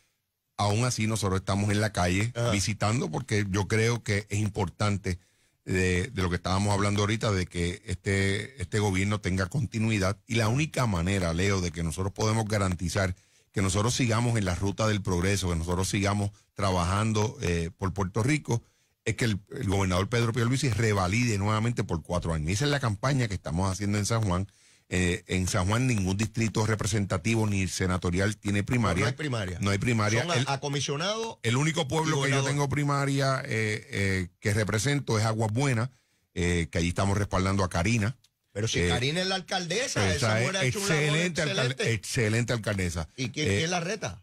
Aún así, nosotros estamos en la calle visitando porque yo creo que es importante de, lo que estábamos hablando ahorita, de que este, este gobierno tenga continuidad. Y la única manera, Leo, de que nosotros podemos garantizar que nosotros sigamos en la ruta del progreso, que nosotros sigamos trabajando eh, por Puerto Rico, es que el, gobernador Pedro Luis revalide nuevamente por cuatro años. Esa es la campaña que estamos haciendo en San Juan. Eh, en San Juan ningún distrito representativo ni senatorial tiene primaria. No, hay primaria. No hay primaria. el, a comisionado El único pueblo que yo tengo primaria eh, eh, que represento es Aguas Buena que allí estamos respaldando a Karina. Pero si eh, Karina es la alcaldesa, esa, mujer es excelente, excelente, excelente. alcaldesa. ¿Y quién, es eh, la reta?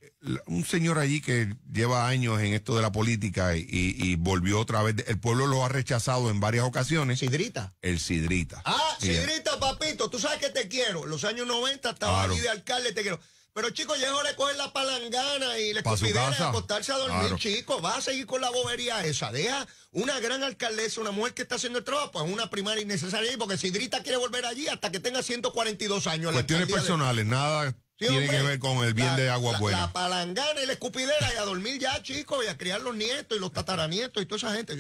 Un señor allí que lleva años en esto de la política y, volvió otra vez. El pueblo lo ha rechazado en varias ocasiones. ¿Sidrita? El Sidrita. Ah, eh. Sidrita, papito, tú sabes que te quiero. Los años 90 estaba de alcalde, te quiero. Pero chicos, ya hora le coger la palangana y la escupidera a acostarse a dormir, chico chicos. Va a seguir con la bobería esa. Deja una gran alcaldesa, una mujer que está haciendo el trabajo, pues una primaria innecesaria, porque si grita quiere volver allí hasta que tenga 142 años. Cuestiones personales, nada tiene que ver con el bien de agua buena. La, palangana y la escupidera y a dormir ya, chicos, y a criar los nietos y los tataranietos y toda esa gente.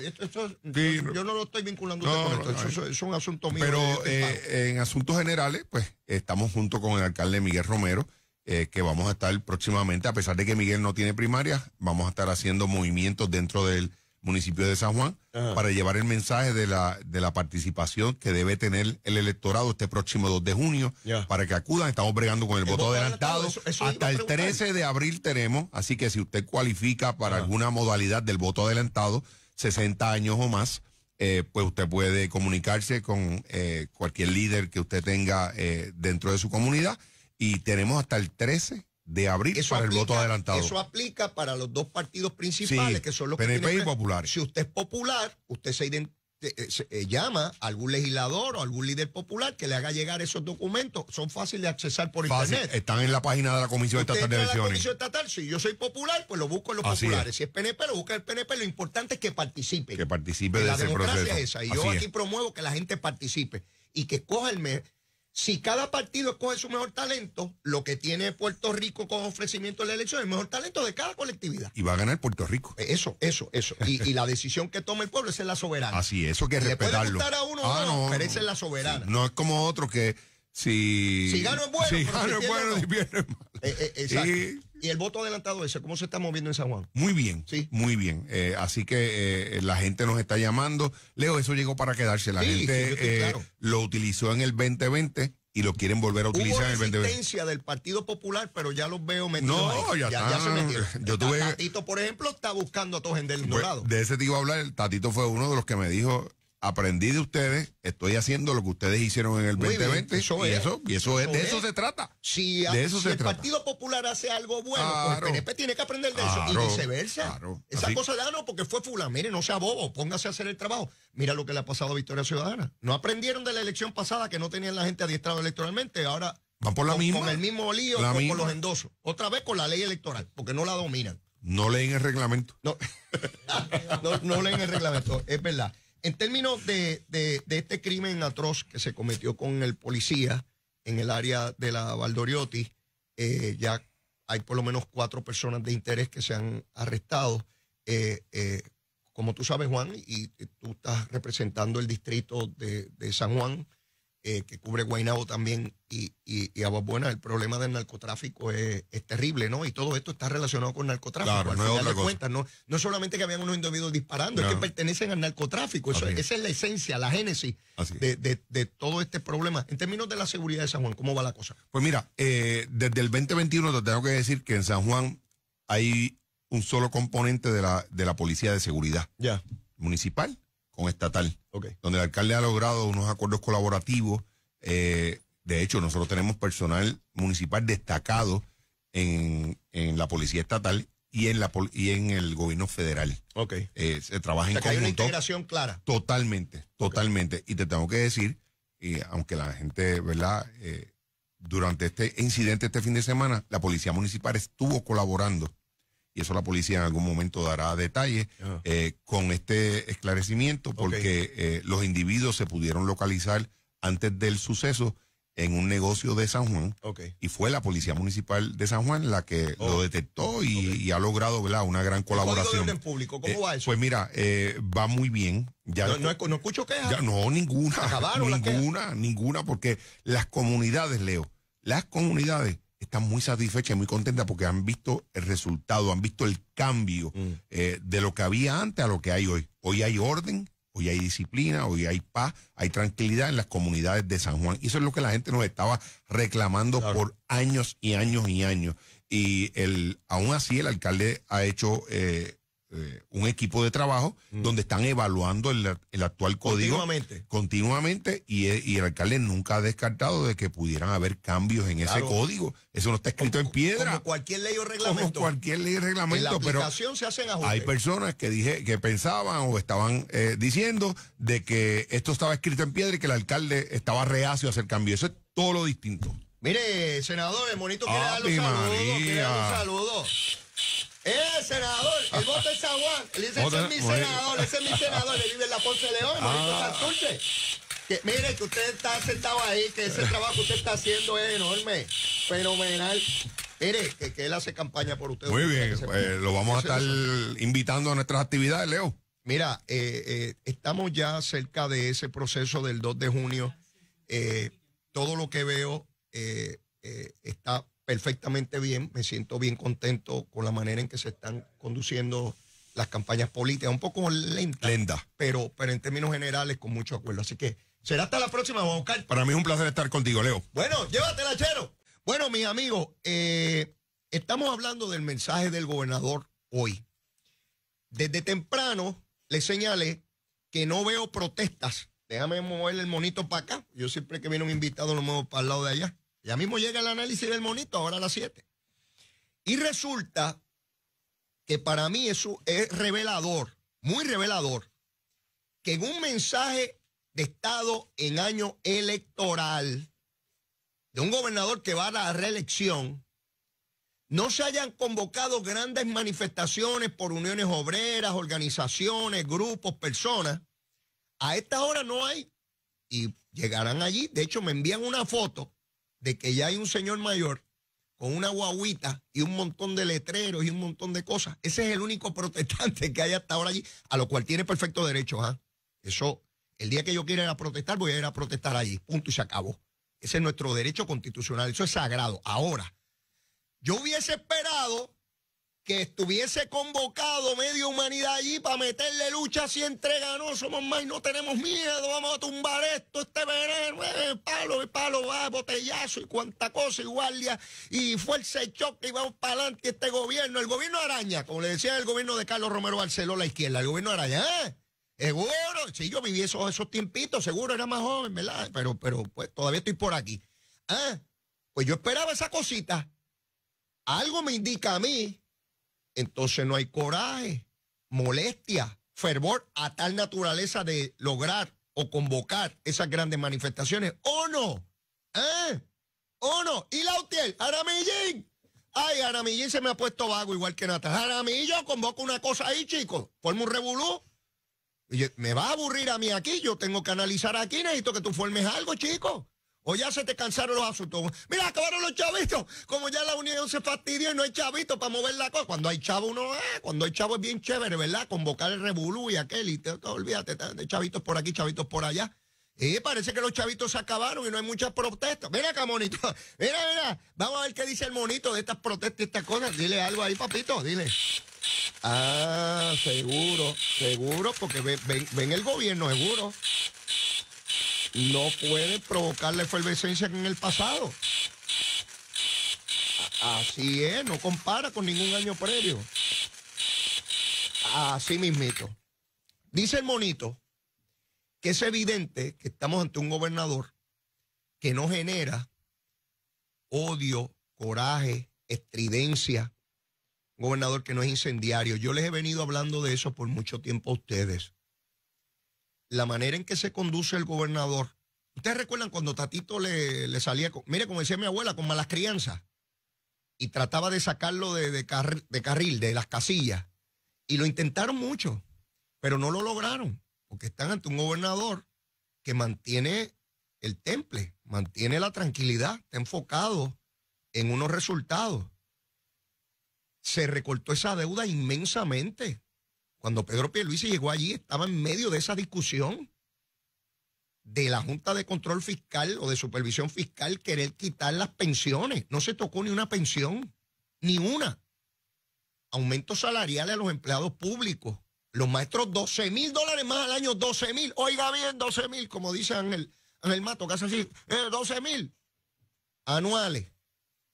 yo, no lo estoy vinculando no, con esto. No, eso, es un asunto mío. Pero eh, en asuntos generales, pues estamos junto con el alcalde Miguel Romero eh, que vamos a estar próximamente, a pesar de que Miguel no tiene primaria, vamos a estar haciendo movimientos dentro del municipio de San Juan para llevar el mensaje de la, de la participación que debe tener el electorado este próximo 2 de junio para que acudan. Estamos bregando con el, eh, voto, adelantado. Hasta el 13 de abril tenemos, así que si usted cualifica para alguna modalidad del voto adelantado, 60 años o más, eh, pues usted puede comunicarse con cualquier líder que usted tenga dentro de su comunidad y tenemos hasta el 13 de abril para el voto adelantado. Eso aplica para los dos partidos principales, que son los PNP que y Popular. Si usted es popular, usted se, eh, eh, eh, llama a algún legislador o algún líder popular que le haga llegar esos documentos. Son fáciles de accesar por internet. Están en la página de la Comisión Estatal de Elecciones. Comisión Estatal, si yo soy popular, pues lo busco en los populares. Si es PNP, lo busca el PNP. Lo importante es que participe. Que participe de la democracia Es esa. Y yo aquí promuevo que la gente participe y que coja el, mes... Si cada partido escoge su mejor talento, lo que tiene Puerto Rico con ofrecimiento de la elección es el mejor talento de cada colectividad. Y va a ganar Puerto Rico. Eh, eso, eso, eso. Y, la decisión que toma el pueblo es la soberana. Así, es, eso que respetarlo. uno, ah, no, pero es la soberana. no es como otro que si, si gano es bueno, si gano es bueno, si pierde es eh, eh, exacto. ¿Y el voto adelantado ese? ¿Cómo se está moviendo en San Juan? Muy bien, sí. muy bien. Eh, así que eh, la gente nos está llamando. Leo, eso llegó para quedarse. La gente eh, lo utilizó en el 2020 y lo quieren volver a utilizar en el 2020. del Partido Popular, pero ya los veo metidos. No, Ya, ya, Tatito, por ejemplo, está buscando a todos en del lado. De ese te iba a hablar. Tatito fue uno de los que me dijo: aprendí de ustedes, estoy haciendo lo que ustedes hicieron en el 2020. eso y, eso, y eso, es, de eso se trata. Si, de eso el Partido Popular hace algo bueno, pues el PNP tiene que aprender de eso. Y viceversa. Esa cosa de, ah, no, porque fue fulano. Mire, no sea bobo, póngase a hacer el trabajo. Mira lo que le ha pasado a Victoria Ciudadana. No aprendieron de la elección pasada que no tenían la gente adiestrada electoralmente. Ahora van por la con, misma. Con el mismo lío, con, los endosos. Otra vez con la ley electoral, porque no la dominan. No leen el reglamento. no, no leen el reglamento, es verdad. En términos de, este crimen atroz que se cometió con el policía en el área de la Valdoriotti, eh, ya hay por lo menos cuatro personas de interés que se han arrestado. Eh, eh, como tú sabes, Juan, y, tú estás representando el distrito de San Juan, eh, que cubre Guaynabo también y, y, y el problema del narcotráfico es, terrible, ¿no? Y todo esto está relacionado con narcotráfico. no final de cuentas, no, solamente que habían unos individuos disparando, es que pertenecen al narcotráfico. Eso, Esa es la esencia, la génesis de, de, de, todo este problema. En términos de la seguridad de San Juan, ¿cómo va la cosa? Pues mira, eh, desde el 2021 te tengo que decir que en San Juan hay un solo componente de la, de la policía de seguridad ya. municipal con estatal, donde el alcalde ha logrado unos acuerdos colaborativos. Eh, de hecho, nosotros tenemos personal municipal destacado en, la policía estatal y en la y en el gobierno federal. Eh, se trabaja en conjunto. clara. Totalmente, totalmente. Y te tengo que decir, y aunque la gente, ¿verdad? Eh, durante este incidente este fin de semana, la policía municipal estuvo colaborando y eso la policía en algún momento dará detalles eh, con este esclarecimiento porque eh, los individuos se pudieron localizar antes del suceso en un negocio de San Juan y fue la policía municipal de San Juan la que oh. lo detectó y, ha logrado una gran colaboración. ¿Cómo público? ¿Cómo eh, va eso? Pues mira, va muy bien. Ya no, escucho quejas. Ya, no, ninguna. ninguna, ninguna, porque las comunidades, Leo, las comunidades está muy satisfecha y muy contenta porque han visto el resultado, han visto el cambio mm. eh, de lo que había antes a lo que hay hoy. Hoy hay orden, hoy hay disciplina, hoy hay paz, hay tranquilidad en las comunidades de San Juan. Y Eso es lo que la gente nos estaba reclamando por años y años y años. Y el, aún así el alcalde ha hecho eh, eh, un equipo de trabajo mm. donde están evaluando el, actual código continuamente, eh, y, el alcalde nunca ha descartado de que pudieran haber cambios en ese código. Eso no está escrito en piedra. Como cualquier ley o reglamento. Como cualquier ley reglamento. la pero se hacen ajustes. Hay personas que dije que pensaban o estaban eh, diciendo de que esto estaba escrito en piedra y que el alcalde estaba reacio a hacer cambios. Eso es todo lo distinto. Mire, senador, el monito quiere dar los saludos. saludos. ¡Eh, senador! El voto es aguán! ese es mi senador, ese es mi senador. Le vive en la Ponce de León, ah. Santurce. Que, mire que usted está sentado ahí, que ese trabajo que usted está haciendo es enorme, fenomenal. Mire, que, él hace campaña por usted. Muy bien, pues, lo vamos a estar invitando a nuestras actividades, Leo. Mira, eh, eh, estamos ya cerca de ese proceso del 2 de junio. Eh, todo lo que veo está perfectamente bien, me siento bien contento con la manera en que se están conduciendo las campañas políticas, un poco Lenta. pero, pero en términos generales con mucho acuerdo. Así que será hasta la próxima, Juan Para mí es un placer estar contigo, Leo. Bueno, llévatela, Chero. Bueno, mis amigos, eh, estamos hablando del mensaje del gobernador hoy. Desde temprano le señalé que no veo protestas. Déjame mover el monito para acá. Yo siempre que viene un invitado lo muevo para el lado de allá. Ya mismo llega el análisis del monito, ahora a las 7. Y resulta que para mí eso es revelador, muy revelador, que en un mensaje de Estado en año electoral de un gobernador que va a la reelección, no se hayan convocado grandes manifestaciones por uniones obreras, organizaciones, grupos, personas. A esta hora no hay. Y llegarán allí. De hecho, me envían una foto de que ya hay un señor mayor con una guaguita y un montón de letreros y un montón de cosas. Ese es el único protestante que hay hasta ahora allí, a lo cual tiene perfecto derecho. ¿ah? Eso, el día que yo quiera ir a protestar, voy a ir a protestar allí. Punto y se acabó. Ese es nuestro derecho constitucional. Eso es sagrado. Ahora, yo hubiese esperado que estuviese convocado medio humanidad allí para meterle lucha si entrega, no somos más, no tenemos miedo, vamos a tumbar esto, este veneno, eh, palo, y eh, palo, va, botellazo y cuanta cosa, igual guardia, y fuerza y choque, y vamos para adelante este gobierno, el gobierno araña, como le decía el gobierno de Carlos Romero Barceló, la izquierda, el gobierno araña, ¿eh? Seguro, si yo viví esos, esos tiempitos, seguro era más joven, ¿verdad? Pero, pero pues todavía estoy por aquí. Ah, pues yo esperaba esa cosita. Algo me indica a mí entonces no hay coraje, molestia, fervor a tal naturaleza de lograr o convocar esas grandes manifestaciones. ¿O no? ¿Eh? ¿O no? ¿Y Lautier? ¿Aramillín? Ay, Aramillín se me ha puesto vago igual que Natal. Aramillo convoco una cosa ahí, chicos. Forma un revolú. Me va a aburrir a mí aquí. Yo tengo que analizar aquí. Necesito que tú formes algo, chicos. O ya se te cansaron los asuntos. Mira, acabaron los chavitos. Como ya la unión se fastidió y no hay chavitos para mover la cosa. Cuando hay chavo, uno, eh, cuando hay chavo es bien chévere, ¿verdad? Convocar el revolú y aquel. olvídate, de chavitos por aquí, chavitos por allá. Y parece que los chavitos se acabaron y no hay muchas protestas. Mira acá, monito. Mira, mira. Vamos a ver qué dice el monito de estas protestas y estas cosas. Dile algo ahí, papito. Dile. Ah, seguro, seguro, porque ven, ven el gobierno, seguro no puede provocar la efervescencia en el pasado. Así es, no compara con ningún año previo. Así mismito. Dice el monito que es evidente que estamos ante un gobernador que no genera odio, coraje, estridencia. Un gobernador que no es incendiario. Yo les he venido hablando de eso por mucho tiempo a ustedes la manera en que se conduce el gobernador. Ustedes recuerdan cuando Tatito le, le salía, mire, como decía mi abuela, con malas crianzas, y trataba de sacarlo de, de, de carril, de las casillas. Y lo intentaron mucho, pero no lo lograron, porque están ante un gobernador que mantiene el temple, mantiene la tranquilidad, está enfocado en unos resultados. Se recortó esa deuda inmensamente. Cuando Pedro Pierluisi llegó allí, estaba en medio de esa discusión de la Junta de Control Fiscal o de Supervisión Fiscal querer quitar las pensiones. No se tocó ni una pensión, ni una. Aumentos salariales a los empleados públicos. Los maestros 12 mil dólares más al año, 12 mil. Oiga bien, 12 mil, como dice Ángel, el Mato, que hace así, 12 eh, mil anuales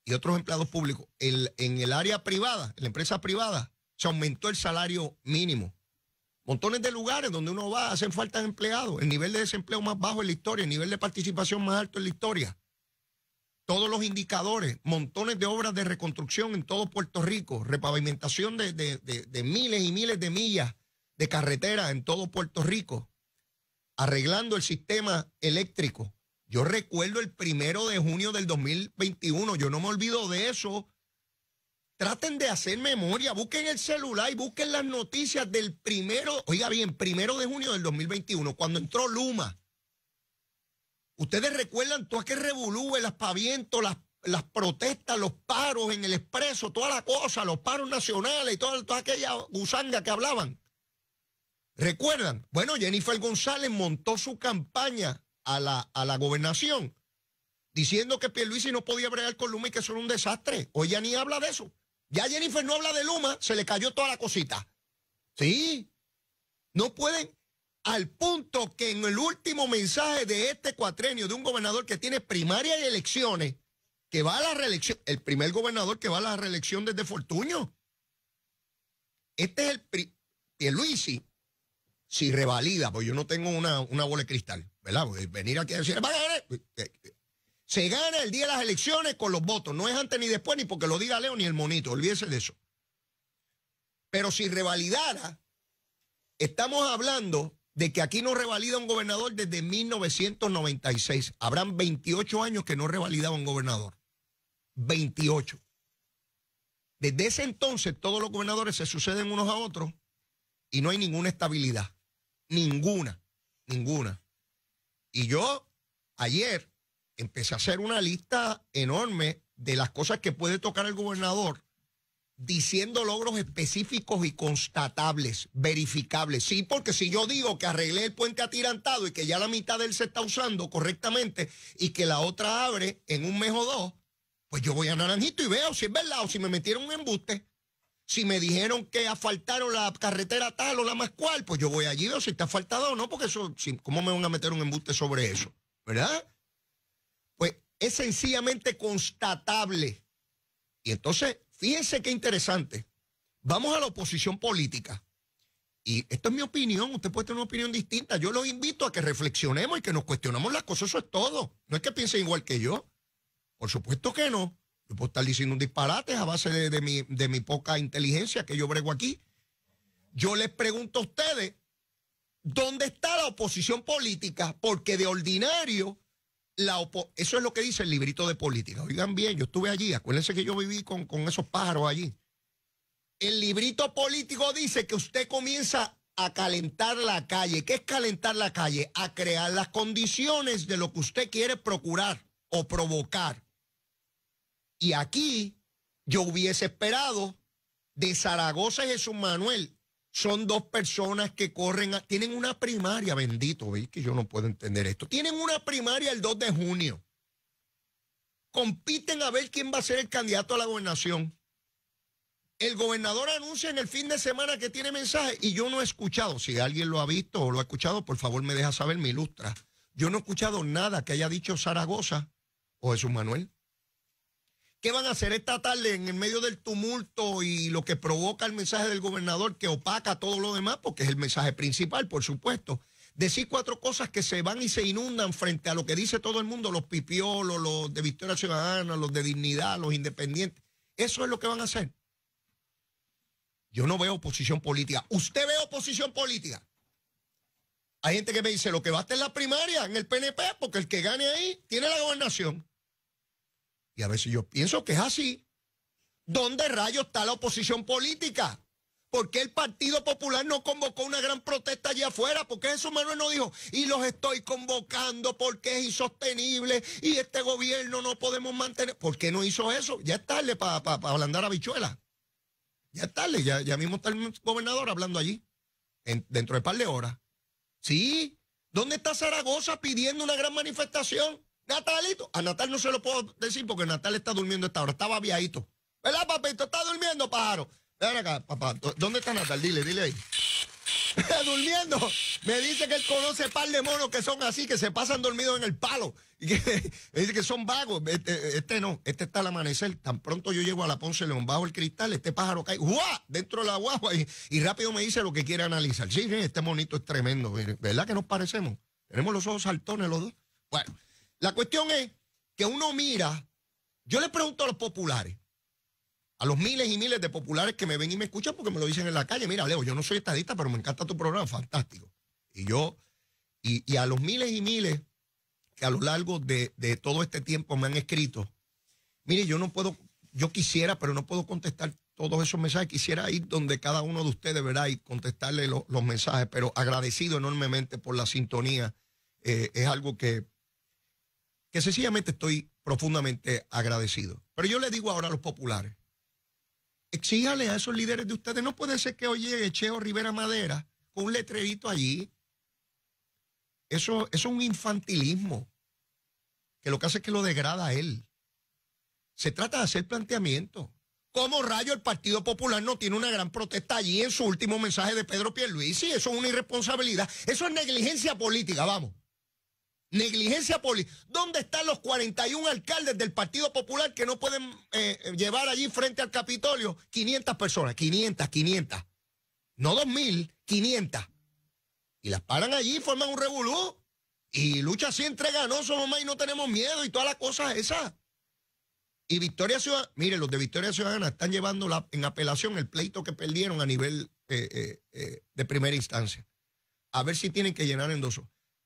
y otros empleados públicos. El, en el área privada, en la empresa privada, se aumentó el salario mínimo. Montones de lugares donde uno va, hacen falta de empleados. El nivel de desempleo más bajo en la historia, el nivel de participación más alto en la historia. Todos los indicadores, montones de obras de reconstrucción en todo Puerto Rico, repavimentación de, miles y miles de millas de carreteras en todo Puerto Rico, arreglando el sistema eléctrico. Yo recuerdo el primero de junio del 2021, yo no me olvido de eso traten de hacer memoria, busquen el celular y busquen las noticias del primero, oiga bien, primero de junio del 2021, cuando entró Luma. Ustedes recuerdan todo aquel revolú, las aspaviento, las, las protestas, los paros en el expreso, toda la cosa, los paros nacionales y toda, aquella gusanga que hablaban. ¿Recuerdan? Bueno, Jennifer González montó su campaña a la, a la gobernación diciendo que Pierluisi no podía bregar con Luma y que eso era un desastre. Hoy ya ni habla de eso. Ya Jennifer no habla de Luma, se le cayó toda la cosita. Sí. No pueden, al punto que en el último mensaje de este cuatrenio de un gobernador que tiene primaria y elecciones, que va a la reelección, el primer gobernador que va a la reelección desde Fortuño. Este es el el Luisi, si revalida, pues yo no tengo una, una bola de cristal, ¿verdad? venir aquí a decir, eh, eh, se gana el día de las elecciones con los votos. No es antes ni después, ni porque lo diga Leo ni el monito. Olvídese de eso. Pero si revalidara, estamos hablando de que aquí no revalida un gobernador desde 1996. Habrán 28 años que no revalidaba un gobernador. 28. Desde ese entonces todos los gobernadores se suceden unos a otros y no hay ninguna estabilidad. Ninguna, ninguna. Y yo ayer empecé a hacer una lista enorme de las cosas que puede tocar el gobernador, diciendo logros específicos y constatables, verificables. Sí, porque si yo digo que arreglé el puente atirantado y que ya la mitad de él se está usando correctamente y que la otra abre en un mes o dos, pues yo voy a Naranjito y veo si es verdad o si me metieron un embuste. Si me dijeron que asfaltaron la carretera tal o la más cual, pues yo voy allí y veo si está asfaltado o no, porque eso, ¿cómo me van a meter un embuste sobre eso? ¿Verdad? es sencillamente constatable. Y entonces, fíjense qué interesante. Vamos a la oposición política. Y esto es mi opinión, usted puede tener una opinión distinta. Yo los invito a que reflexionemos y que nos cuestionemos las cosas, eso es todo. No es que piense igual que yo. Por supuesto que no. Yo puedo estar diciendo un disparate a base de, mi, de mi poca inteligencia que yo brego aquí. Yo les pregunto a ustedes, ¿dónde está la oposición política? Porque de ordinario eso es lo que dice el librito de política. Oigan bien, yo estuve allí, acuérdense que yo viví con, con esos pájaros allí. El librito político dice que usted comienza a calentar la calle. ¿Qué es calentar la calle? A crear las condiciones de lo que usted quiere procurar o provocar. Y aquí yo hubiese esperado de Zaragoza y Jesús Manuel son dos personas que corren, tienen una primaria, bendito, veis que yo no puedo entender esto. Tienen una primaria el 2 de junio. Compiten a ver quién va a ser el candidato a la gobernación. El gobernador anuncia en el fin de semana que tiene mensaje y yo no he escuchado. Si alguien lo ha visto o lo ha escuchado, por favor me deja saber, me ilustra. Yo no he escuchado nada que haya dicho Zaragoza o Jesús Manuel. ¿Qué van a hacer esta tarde en el medio del tumulto y lo que provoca el mensaje del gobernador que opaca todo lo demás? Porque es el mensaje principal, por supuesto. Decir cuatro cosas que se van y se inundan frente a lo que dice todo el mundo, los pipiolos, los de Victoria Ciudadana, los de Dignidad, los independientes. Eso es lo que van a hacer. Yo no veo oposición política. ¿Usted ve oposición política? Hay gente que me dice, lo que va a estar la primaria, en el PNP, porque el que gane ahí tiene la gobernación. Y a veces yo pienso que es así. ¿Dónde rayos está la oposición política? ¿Por qué el Partido Popular no convocó una gran protesta allá afuera? ¿Por qué Jesús Manuel no dijo, y los estoy convocando porque es insostenible y este gobierno no podemos mantener? ¿Por qué no hizo eso? Ya es tarde para ablandar a bichuela. Ya es tarde, ya, ya, mismo está el gobernador hablando allí, dentro de un par de horas. Sí, ¿dónde está Zaragoza pidiendo una gran manifestación? Natalito, a Natal no se lo puedo decir porque Natal está durmiendo esta hora, estaba viadito. ¿Verdad, papito? Está durmiendo, pájaro. Ven acá, papá. ¿Dónde está Natal? Dile, dile ahí. durmiendo. Me dice que él conoce par de monos que son así, que se pasan dormidos en el palo. Y que dice que son vagos. Este, este, no, este está al amanecer. Tan pronto yo llego a la Ponce León, bajo el cristal, este pájaro cae, ¡guau! Dentro de la guagua. Y, y, rápido me dice lo que quiere analizar. Sí, este monito es tremendo. ¿Verdad que nos parecemos? Tenemos los ojos saltones los dos. Bueno. La cuestión es que uno mira, yo le pregunto a los populares, a los miles y miles de populares que me ven y me escuchan porque me lo dicen en la calle, mira, Leo, yo no soy estadista, pero me encanta tu programa, fantástico. Y yo, y, a los miles y miles que a lo largo de, todo este tiempo me han escrito, mire, yo no puedo, yo quisiera, pero no puedo contestar todos esos mensajes. Quisiera ir donde cada uno de ustedes, verá Y contestarle los mensajes, pero agradecido enormemente por la sintonía. Eh, es algo que que sencillamente estoy profundamente agradecido. Pero yo le digo ahora a los populares, exíjale a esos líderes de ustedes, no puede ser que oye Echeo Rivera Madera con un letrerito allí. Eso, es un infantilismo que lo que hace es que lo degrada a él. Se trata de hacer planteamiento. ¿Cómo rayo el Partido Popular no tiene una gran protesta allí en su último mensaje de Pedro Pierluisi? Eso es una irresponsabilidad. Eso es negligencia política, vamos. Negligencia política. ¿Dónde están los 41 alcaldes del Partido Popular que no pueden eh, eh, llevar allí frente al Capitolio 500 personas? 500, 500. No 2.000, 500. Y las paran allí, forman un revolú. Y lucha siempre entre ganosos, mamá, y no tenemos miedo y todas las cosas esas. Y Victoria Ciudadana, miren, los de Victoria Ciudadana están llevando la, en apelación el pleito que perdieron a nivel eh, de primera instancia. A ver si tienen que llenar en dos.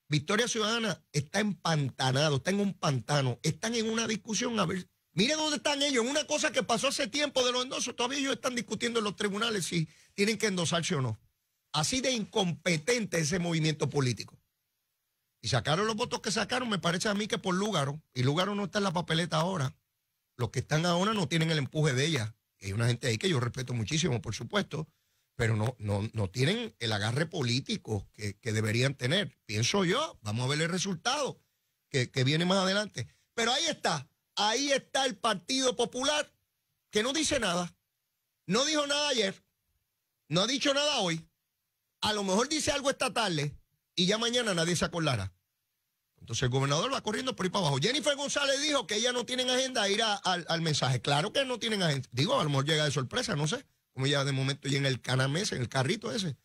Victoria Ciudadana está empantanado, está en un pantano, están en una discusión a ver. Miren dónde están ellos, en una cosa que pasó hace tiempo de los endosos, todavía ellos están discutiendo en los tribunales si tienen que endosarse o no. Así de incompetente ese movimiento político. Y sacaron los votos que sacaron, me parece a mí que por Lugaro, y Lugaro no está en la papeleta ahora. Los que están ahora no tienen el empuje de ella. Hay una gente ahí que yo respeto muchísimo, por supuesto, pero no, no, no tienen el agarre político que, que, deberían tener. Pienso yo, vamos a ver el resultado que, viene más adelante. Pero ahí está, ahí está el Partido Popular que no dice nada. No dijo nada ayer, no ha dicho nada hoy. A lo mejor dice algo esta tarde y ya mañana nadie se acordará. Entonces el gobernador va corriendo por ahí para abajo. Jennifer González dijo que ella no tienen agenda a ir al mensaje. Claro que no tienen agenda. Digo, a lo mejor llega de sorpresa, no sé como ya de momento, y en el canamés, en el carrito ese.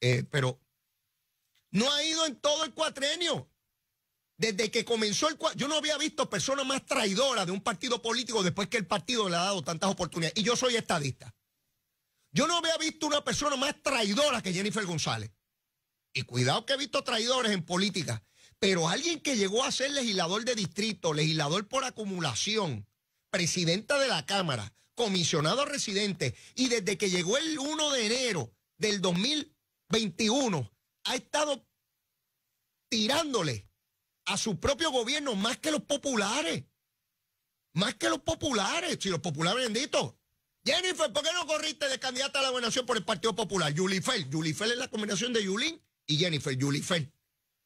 Eh, pero no ha ido en todo el cuatrenio. Desde que comenzó el cuatrenio, yo no había visto persona más traidora de un partido político después que el partido le ha dado tantas oportunidades. Y yo soy estadista. Yo no había visto una persona más traidora que Jennifer González. Y cuidado que he visto traidores en política, pero alguien que llegó a ser legislador de distrito, legislador por acumulación, presidenta de la Cámara, comisionado residente. Y desde que llegó el 1 de enero del 2021, ha estado tirándole a su propio gobierno más que los populares. Más que los populares. Si los populares, bendito... Jennifer, ¿por qué no corriste de candidata a la gobernación por el Partido Popular? ...Julie Fell, es la combinación de Yulín y Jennifer. Yulifer.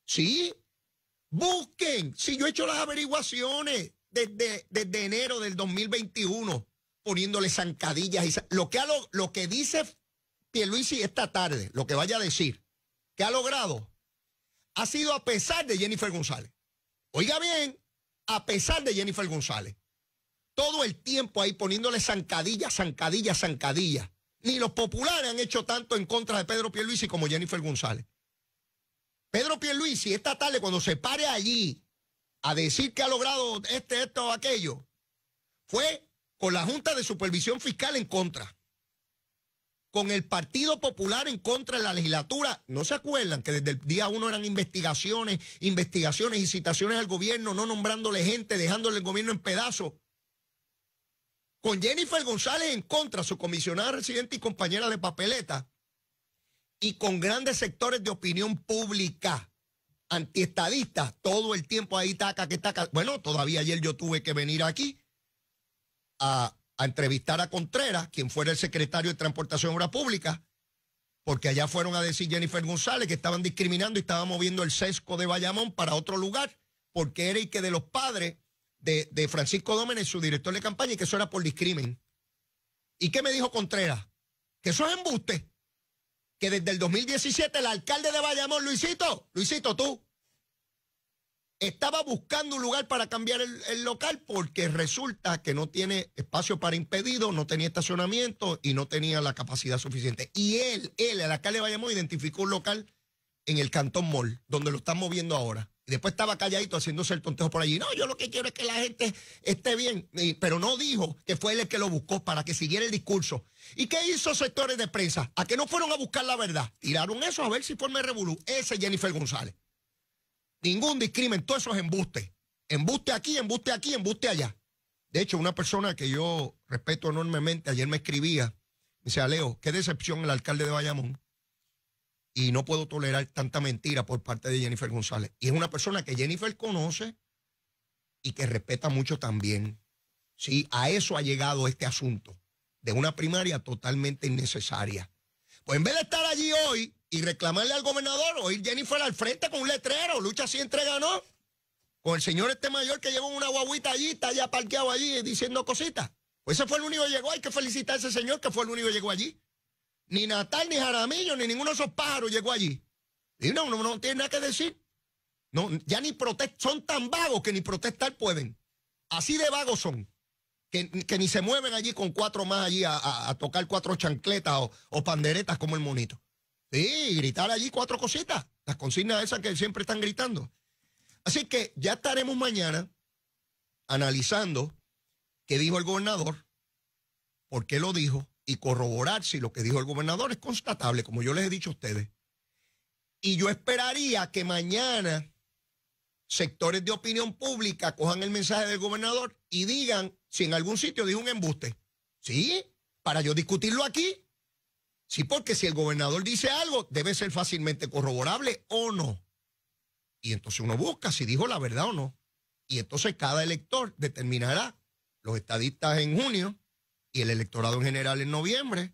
Sí. Busquen. Si yo he hecho las averiguaciones desde, desde enero del 2021 poniéndole zancadillas. Y, lo, que ha, lo, que dice Pierluisi esta tarde, lo que vaya a decir, que ha logrado, ha sido a pesar de Jennifer González. Oiga bien, a pesar de Jennifer González. Todo el tiempo ahí poniéndole zancadillas, zancadillas, zancadillas. Ni los populares han hecho tanto en contra de Pedro Pierluisi como Jennifer González. Pedro Pierluisi esta tarde cuando se pare allí a decir que ha logrado este, esto o aquello, fue con la Junta de Supervisión Fiscal en contra, con el Partido Popular en contra de la legislatura. ¿No se acuerdan que desde el día uno eran investigaciones, investigaciones y citaciones al gobierno, no nombrándole gente, dejándole el gobierno en pedazos? Con Jennifer González en contra, su comisionada residente y compañera de papeleta, y con grandes sectores de opinión pública antiestadistas todo el tiempo ahí taca que taca. Bueno, todavía ayer yo tuve que venir aquí a, entrevistar a Contreras, quien fuera el secretario de Transportación y Obras Públicas, porque allá fueron a decir Jennifer González que estaban discriminando y estaban moviendo el sesgo de Bayamón para otro lugar, porque era y que de los padres de, Francisco Dómenes, su director de campaña, y que eso era por discrimen. ¿Y qué me dijo Contreras? Que eso es embuste. Que desde el 2017 el alcalde de Bayamón, Luisito, Luisito, tú, estaba buscando un lugar para cambiar el, local porque resulta que no tiene espacio para impedido, no tenía estacionamiento y no tenía la capacidad suficiente. Y él, él, a la calle Bayamón, identificó un local en el Cantón Mall, donde lo están moviendo ahora. Y después estaba calladito haciéndose el tontejo por allí. No, yo lo que quiero es que la gente esté bien. pero no dijo que fue él el que lo buscó para que siguiera el discurso. ¿Y qué hizo sectores de prensa? ¿A que no fueron a buscar la verdad? Tiraron eso a ver si forma revolú. Ese Jennifer González. Ningún discrimen, todo eso es embuste. Embuste aquí, embuste aquí, embuste allá. De hecho, una persona que yo respeto enormemente, ayer me escribía, me decía, Leo, qué decepción el alcalde de Bayamón. Y no puedo tolerar tanta mentira por parte de Jennifer González. Y es una persona que Jennifer conoce y que respeta mucho también. a eso ha llegado este asunto, de una primaria totalmente innecesaria. Pues en vez de estar allí hoy y reclamarle al gobernador o ir fuera al frente con un letrero, lucha si entrega no, con el señor este mayor que lleva una guaguita allí, está ya parqueado allí diciendo cositas. Pues ese fue el único que llegó, hay que felicitar a ese señor que fue el único que llegó allí. Ni Natal, ni Jaramillo, ni ninguno de esos pájaros llegó allí. Y no, no, no tiene nada que decir. No, ya ni protestan, son tan vagos que ni protestar pueden. Así de vagos son que, ni se mueven allí con cuatro más allí a, tocar cuatro chancletas o, o, panderetas como el monito. Sí, gritar allí cuatro cositas, las consignas esas que siempre están gritando. Así que ya estaremos mañana analizando qué dijo el gobernador, por qué lo dijo y corroborar si lo que dijo el gobernador es constatable, como yo les he dicho a ustedes. Y yo esperaría que mañana sectores de opinión pública cojan el mensaje del gobernador y digan si en algún sitio dijo un embuste. Sí, para yo discutirlo aquí. Sí, porque si el gobernador dice algo, debe ser fácilmente corroborable o no. Y entonces uno busca si dijo la verdad o no. Y entonces cada elector determinará, los estadistas en junio y el electorado en general en noviembre,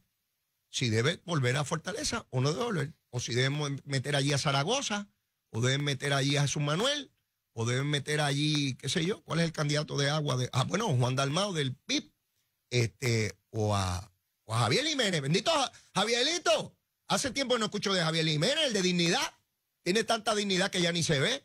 si debe volver a Fortaleza o no debe volver. O si deben meter allí a Zaragoza, o deben meter allí a Jesús Manuel, deben meter allí, qué sé yo, cuál es el candidato de agua de, ah, bueno, Juan Dalmao del PIB, este, o a, Javier Jiménez. Bendito Javierito, hace tiempo no escucho de Javier Jiménez, el de dignidad, tiene tanta dignidad que ya ni se ve.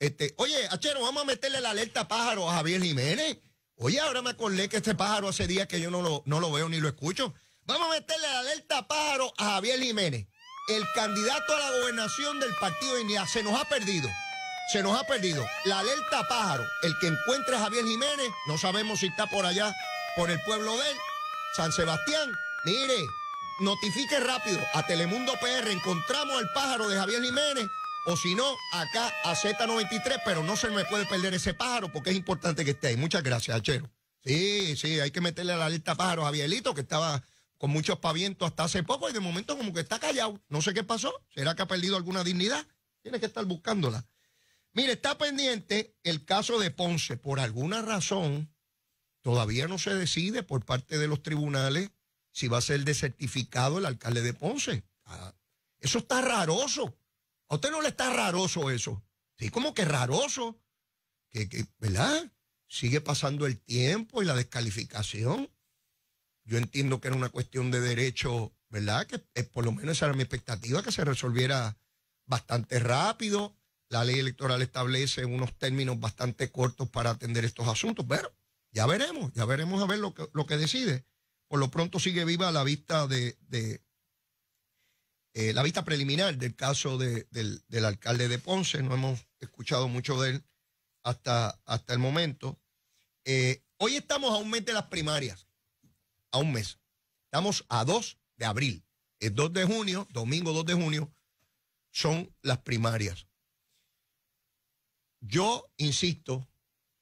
Este, oye, Achero, vamos a meterle la alerta pájaro a Javier Jiménez. Oye, ahora me acordé que este pájaro hace días que yo no lo, no lo veo ni lo escucho. Vamos a meterle la alerta pájaro a Javier Jiménez, el candidato a la gobernación del partido de Se nos ha perdido se nos ha perdido. La alerta pájaro, el que encuentre a Javier Jiménez, no sabemos si está por allá, por el pueblo de él, San Sebastián. Mire, notifique rápido a Telemundo PR, encontramos al pájaro de Javier Jiménez, o si no, acá a Z93, pero no se me puede perder ese pájaro porque es importante que esté ahí. Muchas gracias, Achero. Sí, sí, hay que meterle a la alerta pájaro a Javierito, que estaba con muchos pavientos hasta hace poco y de momento como que está callado. No sé qué pasó. ¿Será que ha perdido alguna dignidad? Tiene que estar buscándola. Mire, está pendiente el caso de Ponce. Por alguna razón, todavía no se decide por parte de los tribunales si va a ser desertificado el alcalde de Ponce. Ah, eso está raroso. ¿A usted no le está raroso eso? Sí, como que raroso. Que, ¿Verdad? Sigue pasando el tiempo y la descalificación. Yo entiendo que era una cuestión de derecho, ¿verdad? Que eh, por lo menos esa era mi expectativa, que se resolviera bastante rápido. La ley electoral establece unos términos bastante cortos para atender estos asuntos, pero ya veremos, ya veremos a ver lo que, decide. Por lo pronto sigue viva la vista de, eh, la vista preliminar del caso del, alcalde de Ponce. No hemos escuchado mucho de él hasta, hasta el momento. Eh, hoy estamos a un mes de las primarias, a un mes. Estamos a 2 de abril. El 2 de junio, domingo 2 de junio, son las primarias. Yo insisto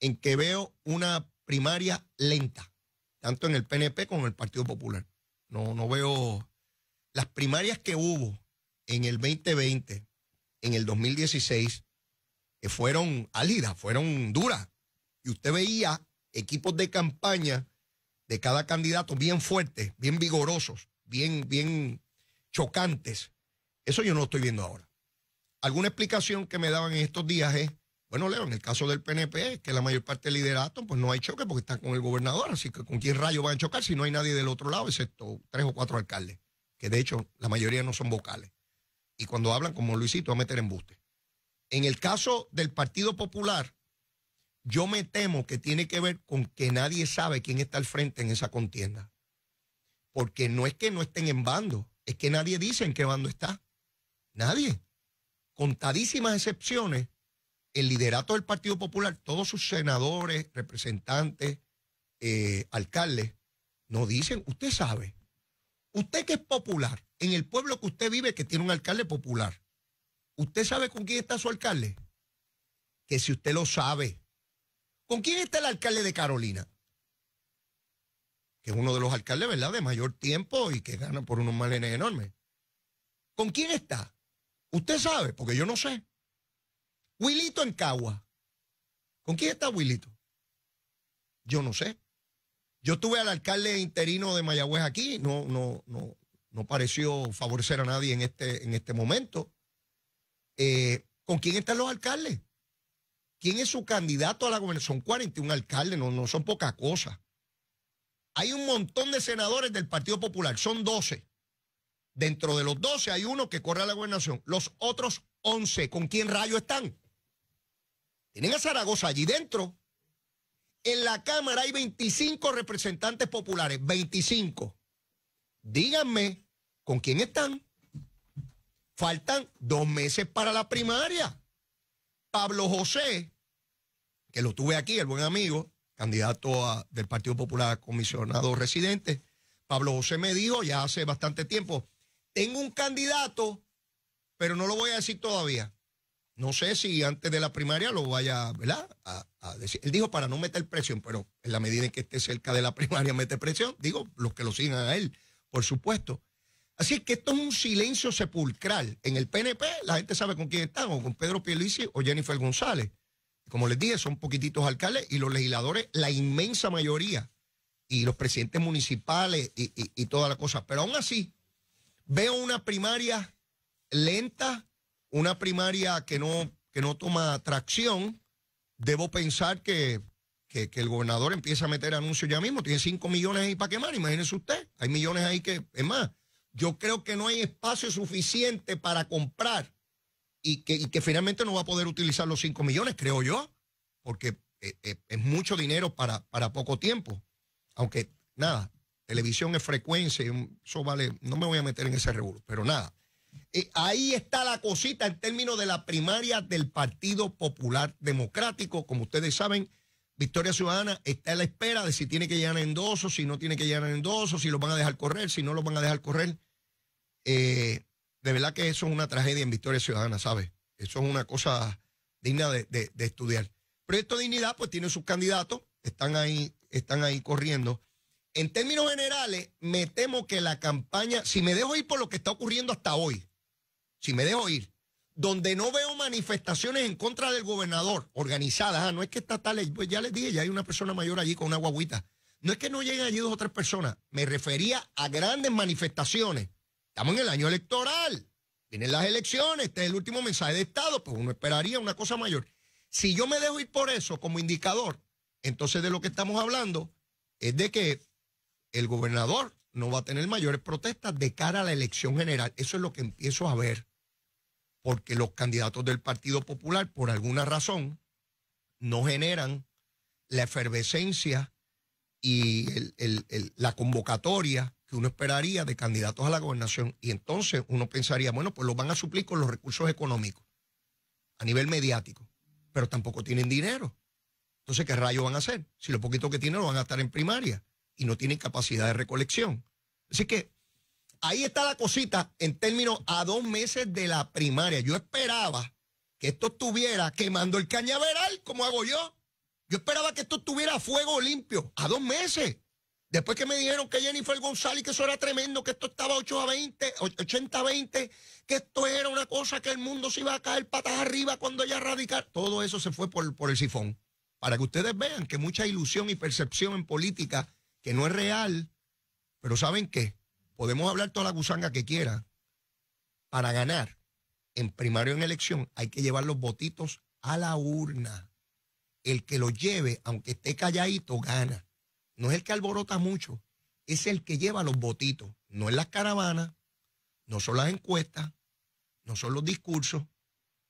en que veo una primaria lenta, tanto en el PNP como en el Partido Popular. No, no veo las primarias que hubo en el 2020, en el 2016, que fueron álidas, fueron duras. Y usted veía equipos de campaña de cada candidato bien fuertes, bien vigorosos, bien, bien chocantes. Eso yo no lo estoy viendo ahora. Alguna explicación que me daban en estos días es bueno, Leo, en el caso del PNP, que la mayor parte del liderato, pues no hay choque porque está con el gobernador, así que ¿con quién rayo van a chocar si no hay nadie del otro lado, excepto tres o cuatro alcaldes, que de hecho la mayoría no son vocales? Y cuando hablan como Luisito, a meter embuste. En el caso del Partido Popular, yo me temo que tiene que ver con que nadie sabe quién está al frente en esa contienda. Porque no es que no estén en bando, es que nadie dice en qué bando está. Nadie. Contadísimas excepciones el liderato del Partido Popular, todos sus senadores, representantes, eh, alcaldes, nos dicen, usted sabe, usted que es popular, en el pueblo que usted vive, que tiene un alcalde popular, ¿usted sabe con quién está su alcalde? Que si usted lo sabe, ¿con quién está el alcalde de Carolina? Que es uno de los alcaldes, ¿verdad?, de mayor tiempo y que gana por unos malenes enormes. ¿Con quién está? Usted sabe, porque yo no sé. Wilito en Cagua. ¿Con quién está Wilito? Yo no sé. Yo tuve al alcalde interino de Mayagüez aquí, no, no, no, pareció favorecer a nadie en este, en este momento. Eh, ¿Con quién están los alcaldes? ¿Quién es su candidato a la gobernación? Son 41 alcaldes, no, no son pocas cosa. Hay un montón de senadores del Partido Popular, son 12. Dentro de los 12 hay uno que corre a la gobernación. Los otros 11, ¿con quién rayo están? Tienen a Zaragoza allí dentro. En la Cámara hay 25 representantes populares, 25. Díganme con quién están. Faltan dos meses para la primaria. Pablo José, que lo tuve aquí, el buen amigo, candidato del Partido Popular comisionado residente, Pablo José me dijo ya hace bastante tiempo, tengo un candidato, pero no lo voy a decir todavía. No sé si antes de la primaria lo vaya ¿verdad? A, decir. Él dijo para no meter presión, pero en la medida en que esté cerca de la primaria mete presión, digo, los que lo sigan a él, por supuesto. Así que esto es un silencio sepulcral. En el PNP la gente sabe con quién están, o con Pedro Pielici o Jennifer González. Como les dije, son poquititos alcaldes y los legisladores, la inmensa mayoría, y los presidentes municipales y, todas las toda la cosa. Pero aún así, veo una primaria lenta, una primaria que no, que no toma tracción, debo pensar que, el gobernador empieza a meter anuncios ya mismo. Tiene 5 millones ahí para quemar, imagínese usted. Hay millones ahí que, es más, yo creo que no hay espacio suficiente para comprar y que, que finalmente no va a poder utilizar los 5 millones, creo yo, porque eh, eh, es mucho dinero para, para poco tiempo. Aunque, nada, televisión es frecuencia, eso vale, no me voy a meter en ese revuelo, pero nada. Eh, ahí está la cosita en términos de la primaria del Partido Popular Democrático. Como ustedes saben, Victoria Ciudadana está a la espera de si tiene que llegar o si no tiene que llegar o si lo van a dejar correr, si no lo van a dejar correr. Eh, de verdad que eso es una tragedia en Victoria Ciudadana, ¿sabes? Eso es una cosa digna de, estudiar. Proyecto de Dignidad, pues tiene sus candidatos, están ahí, están ahí corriendo. En términos generales, me temo que la campaña, si me dejo ir por lo que está ocurriendo hasta hoy, si me dejo ir, donde no veo manifestaciones en contra del gobernador organizadas, ah, no es que estatales, pues ya les dije, ya hay una persona mayor allí con una guaguita. No es que no lleguen allí dos o tres personas, me refería a grandes manifestaciones. Estamos en el año electoral, vienen las elecciones, este es el último mensaje de Estado, pues uno esperaría una cosa mayor. Si yo me dejo ir por eso como indicador, entonces de lo que estamos hablando es de que el gobernador no va a tener mayores protestas de cara a la elección general. Eso es lo que empiezo a ver, porque los candidatos del Partido Popular, por alguna razón, no generan la efervescencia y la convocatoria que uno esperaría de candidatos a la gobernación. Y entonces uno pensaría, bueno, pues los van a suplir con los recursos económicos a nivel mediático, pero tampoco tienen dinero. Entonces, ¿qué rayos van a hacer? Si lo poquito que tienen lo van a estar en primaria y no tienen capacidad de recolección. Así que ahí está la cosita en términos a dos meses de la primaria. Yo esperaba que esto estuviera quemando el cañaveral, como hago yo. Yo esperaba que esto estuviera fuego limpio, a dos meses. Después que me dijeron que Jennifer González, que eso era tremendo, que esto estaba 8 a 20, 80 a 20, que esto era una cosa que el mundo se iba a caer patas arriba cuando ella radicar. Todo eso se fue por, por el sifón. Para que ustedes vean que mucha ilusión y percepción en política que no es real, pero ¿saben qué? Podemos hablar toda la gusanga que quiera. Para ganar en primario en elección hay que llevar los votitos a la urna. El que los lleve, aunque esté calladito, gana. No es el que alborota mucho, es el que lleva los votitos. No es las caravanas, no son las encuestas, no son los discursos,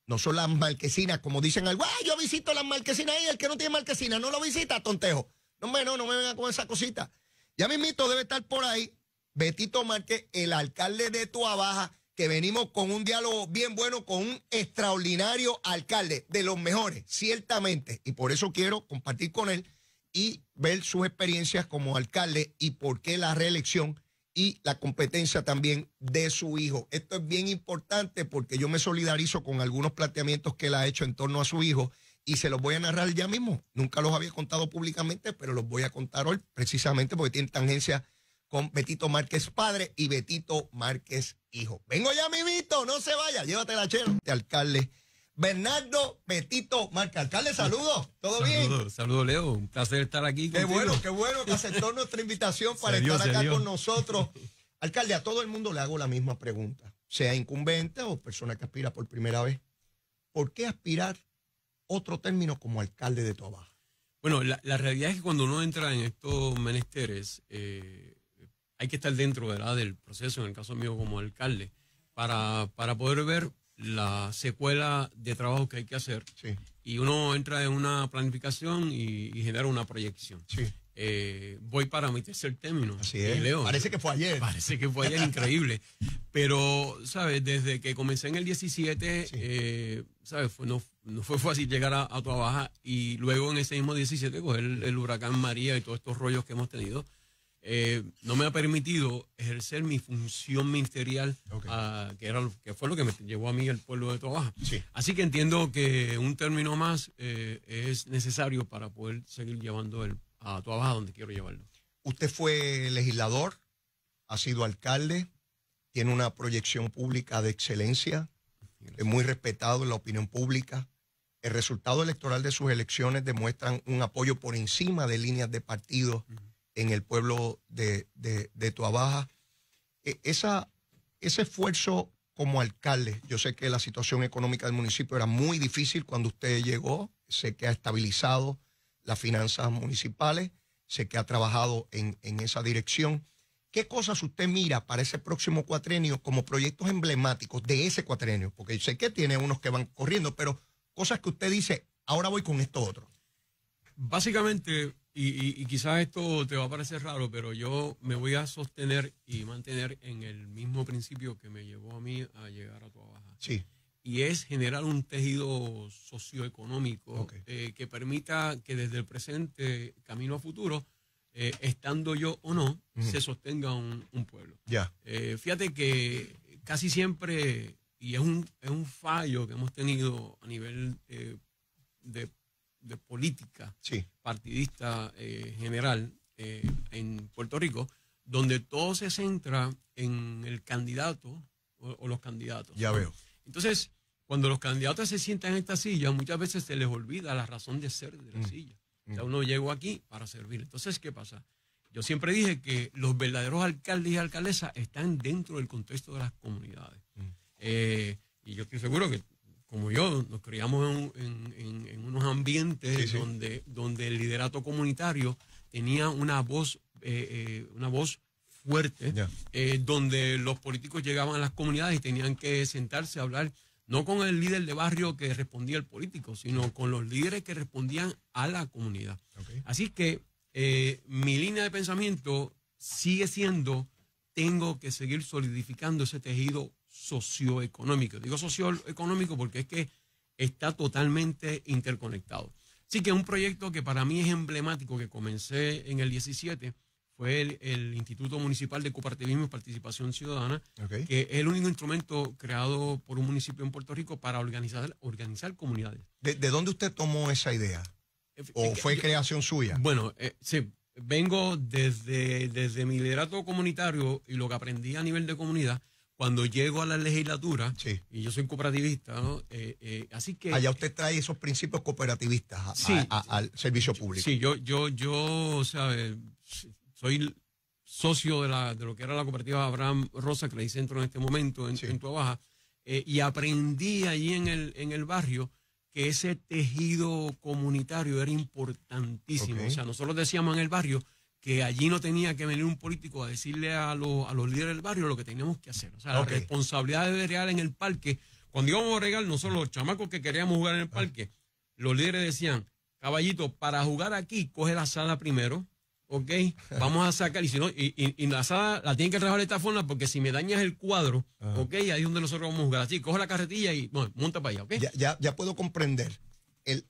no son las marquesinas, como dicen al yo visito las marquesinas y el que no tiene marquesina no lo visita, tontejo. No, no, no me vengan con esa cosita. Ya mismito debe estar por ahí Betito Márquez, el alcalde de Tuabaja, que venimos con un diálogo bien bueno, con un extraordinario alcalde, de los mejores, ciertamente. Y por eso quiero compartir con él y ver sus experiencias como alcalde y por qué la reelección y la competencia también de su hijo. Esto es bien importante porque yo me solidarizo con algunos planteamientos que él ha hecho en torno a su hijo y se los voy a narrar ya mismo. Nunca los había contado públicamente, pero los voy a contar hoy precisamente porque tiene tangencia con Betito Márquez padre y Betito Márquez hijo. Vengo ya, mi Vito, no se vaya, llévate la De alcalde Bernardo Betito Márquez. Alcalde, saludos, ¿todo bien? Saludos, Leo, un placer estar aquí. Qué bueno, qué bueno que aceptó nuestra invitación para estar acá con nosotros. Alcalde, a todo el mundo le hago la misma pregunta, sea incumbente o persona que aspira por primera vez. ¿Por qué aspirar otro término como alcalde de tu Bueno, la, realidad es que cuando uno entra en estos menesteres, eh, hay que estar dentro del proceso, en el caso mío como alcalde, para, para poder ver la secuela de trabajo que hay que hacer. Y uno entra en una planificación y, y genera una proyección. Sí. Eh, voy para mi tercer término. Así es. Parece que fue ayer. Parece que fue ayer, increíble. Pero, ¿sabes? Desde que comencé en el 17, eh, ¿sabes? Fue, no, fue fácil llegar a, a Baja y luego en ese mismo 17 coger el, huracán María y todos estos rollos que hemos tenido. Eh, no me ha permitido ejercer mi función ministerial, ah, que, era, que fue lo que me llevó a mí el pueblo de Toa Baja. Así que entiendo que un término más es necesario para poder seguir llevando el Ah, a Tuabaja, donde quiero llevarlo. Usted fue legislador, ha sido alcalde, tiene una proyección pública de excelencia, es muy respetado en la opinión pública. El resultado electoral de sus elecciones demuestran un apoyo por encima de líneas de partido en el pueblo de, de, Tuabaja. E, esa, ese esfuerzo como alcalde, yo sé que la situación económica del municipio era muy difícil cuando usted llegó, sé que ha estabilizado las finanzas municipales. Sé que ha trabajado en, en esa dirección. ¿Qué cosas usted mira para ese próximo cuatrenio como proyectos emblemáticos de ese cuatrenio? Porque sé que tiene unos que van corriendo, pero cosas que usted dice, ahora voy con esto otro. Básicamente, y, quizás esto te va a parecer raro, pero yo me voy a sostener y mantener en el mismo principio que me llevó a mí a llegar a tu Sí y es generar un tejido socioeconómico eh, que permita que desde el presente, camino a futuro, eh, estando yo o no, se sostenga un, pueblo. Eh, fíjate que casi siempre, y es un, es un fallo que hemos tenido a nivel de, de, política sí. partidista general en Puerto Rico, donde todo se centra en el candidato o, los candidatos. Ya veo entonces, cuando los candidatos se sientan en esta silla, muchas veces se les olvida la razón de ser de la mm. silla. O sea, mm. uno llegó aquí para servir. Entonces, ¿qué pasa? Yo siempre dije que los verdaderos alcaldes y alcaldesas están dentro del contexto de las comunidades. Mm. Eh, y yo estoy seguro que, como yo, nos criamos en, unos ambientes Donde, donde el liderato comunitario tenía una voz, eh, eh, una voz fuerte, eh, donde los políticos llegaban a las comunidades y tenían que sentarse a hablar, no con el líder de barrio que respondía el político, sino con los líderes que respondían a la comunidad. Así que eh, mi línea de pensamiento sigue siendo, tengo que seguir solidificando ese tejido socioeconómico. Digo socioeconómico porque es que está totalmente interconectado. Así que un proyecto que para mí es emblemático, que comencé en el 17, fue el, Instituto Municipal de Cooperativismo y Participación Ciudadana, que es el único instrumento creado por un municipio en Puerto Rico para organizar, organizar comunidades. ¿De, dónde usted tomó esa idea? Eh, ¿O fue creación suya? Bueno, eh, sí, vengo desde, desde mi liderato comunitario y lo que aprendí a nivel de comunidad. Cuando llego a la legislatura, y yo soy cooperativista, eh, así que... Allá usted trae esos principios cooperativistas al servicio público. Sí, yo, yo, yo, soy socio de, la, de lo que era la cooperativa Abraham Rosa, que hice Centro en este momento, en, eh, y aprendí allí en el, barrio que ese tejido comunitario era importantísimo. O sea, nosotros decíamos en el barrio que allí no tenía que venir un político a decirle a, los líderes del barrio lo que teníamos que hacer. O sea, la responsabilidad de real en el parque. Cuando íbamos a regar, nosotros los chamacos que queríamos jugar en el ah. parque, los líderes decían, caballito, para jugar aquí, coge la sala primero, ok, vamos a sacar, y si no, y, la sala la tienen que trabajar de esta forma, porque si me dañas el cuadro, ok, ahí es donde nosotros vamos a jugar. Así, coge la carretilla y bueno, monta para allá, ok. Ya, ya, puedo comprender.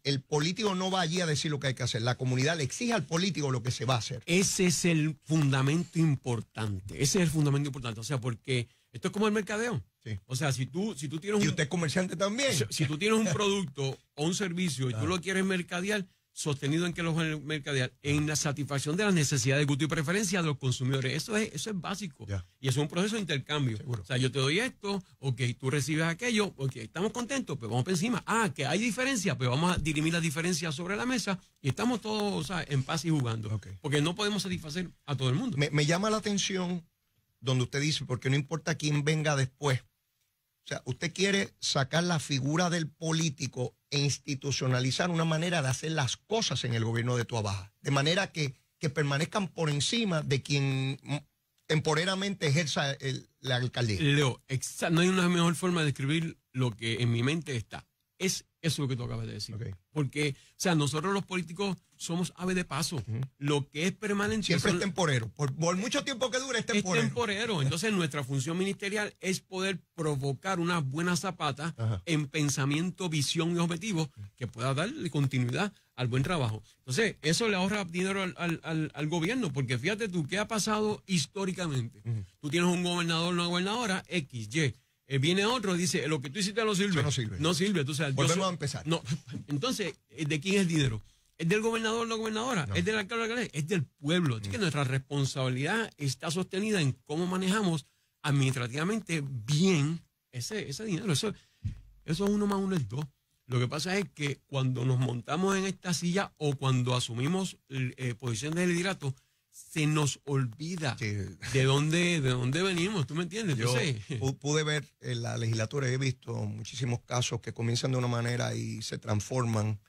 El, político no va allí a decir lo que hay que hacer. La comunidad le exige al político lo que se va a hacer. Ese es el fundamento importante. Ese es el fundamento importante. O sea, porque esto es como el mercadeo. O sea, si tú, si tú tienes y un. Y usted es comerciante también. Si, tú tienes un producto o un servicio y tú lo quieres mercadear, sostenido en que los mercadear en la satisfacción de las necesidades de gusto y preferencia de los consumidores. Eso es, eso es básico. Y es un proceso de intercambio. O sea, yo te doy esto, ok, tú recibes aquello, ok, estamos contentos, pero pues vamos encima. Ah, que hay diferencia, pero pues vamos a dirimir la diferencia sobre la mesa y estamos todos en paz y jugando. Porque no podemos satisfacer a todo el mundo. Me, me llama la atención donde usted dice, porque no importa quién venga después. O sea, usted quiere sacar la figura del político e institucionalizar una manera de hacer las cosas en el gobierno de Tuabaja, de manera que, que permanezcan por encima de quien mm, temporeramente ejerza el, la alcaldía. Leo, no hay una mejor forma de describir lo que en mi mente está. Es eso lo que tú acabas de decir. Porque, o sea, nosotros los políticos somos aves de paso. Lo que es permanente. Siempre es temporero. Por, mucho tiempo que dure es temporero. Es temporero. Entonces, nuestra función ministerial es poder provocar una buena zapata en pensamiento, visión y objetivo que pueda darle continuidad al buen trabajo. Entonces, eso le ahorra dinero al, gobierno, porque fíjate tú qué ha pasado históricamente. Tú tienes un gobernador, una gobernadora, X, Y eh, viene otro dice, lo que tú hiciste no sirve. no sirve. No sirve. Volvemos a empezar. Entonces, eh, ¿de quién es el dinero? ¿Es del gobernador o la gobernadora? ¿Es del alcalde Es del pueblo. que mm. nuestra responsabilidad está sostenida en cómo manejamos administrativamente bien ese, ese dinero. Eso, eso es uno más uno es dos. Lo que pasa es que cuando nos montamos en esta silla o cuando asumimos eh, posición posiciones de liderato, se nos olvida de dónde de dónde venimos, ¿tú me entiendes? Yo pude ver en la legislatura, he visto muchísimos casos que comienzan de una manera y se transforman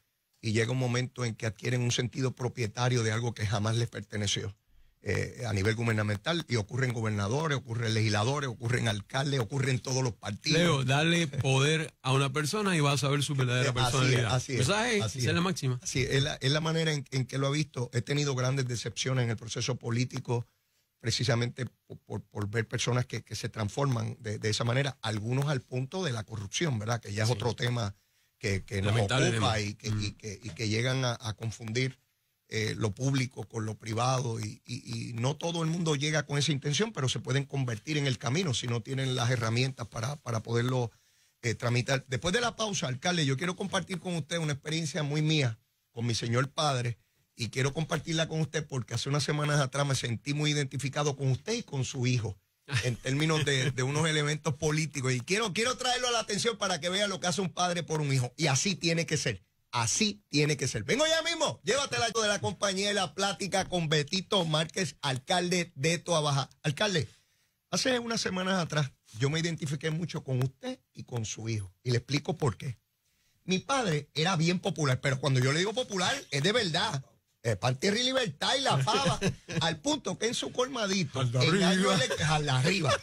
y llega un momento en que adquieren un sentido propietario de algo que jamás les perteneció. Eh, a nivel gubernamental y ocurren gobernadores, ocurren legisladores, ocurren alcaldes, ocurren todos los partidos. Leo, dale poder a una persona y va a saber su verdadera personalidad. es, la máxima. Sí, es la, manera en, que lo ha visto. He tenido grandes decepciones en el proceso político precisamente por, ver personas que, se transforman de, esa manera, algunos al punto de la corrupción, ¿verdad? Que ya es otro tema que, que nos ocupa y mm. que, llegan a confundir eh, lo público con lo privado y, no todo el mundo llega con esa intención, pero se pueden convertir en el camino si no tienen las herramientas para, poderlo eh, tramitar. Después de la pausa, alcalde, yo quiero compartir con usted una experiencia muy mía con mi señor padre y quiero compartirla con usted porque hace unas semanas atrás me sentí muy identificado con usted y con su hijo en términos de, de, unos elementos políticos. Y quiero, quiero traerlo a la atención para que vea lo que hace un padre por un hijo. Y así tiene que ser. Así tiene que ser. Vengo ya mismo. Llévatela de la compañía de la plática con Betito Márquez, alcalde de Toabaja, Alcalde, hace unas semanas atrás yo me identifiqué mucho con usted y con su hijo. Y le explico por qué. Mi padre era bien popular, pero cuando yo le digo popular, es de verdad. El Partido Libertad y la pava, al punto que en su colmadito, en arriba. la arriba,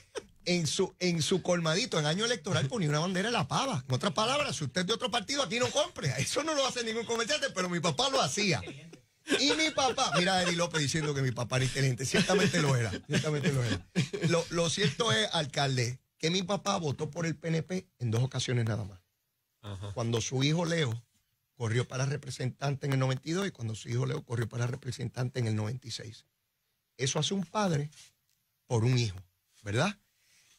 en su, en su colmadito en año electoral ponía una bandera en la pava. En otras palabras, si usted es de otro partido, aquí no compre. Eso no lo hace ningún comerciante, pero mi papá lo hacía. Y mi papá, mira a Eddie López diciendo que mi papá era inteligente, ciertamente lo era, ciertamente lo era. Lo, cierto es, alcalde, que mi papá votó por el PNP en dos ocasiones nada más. Cuando su hijo Leo corrió para representante en el 92 y cuando su hijo Leo corrió para representante en el 96. Eso hace un padre por un hijo, ¿verdad?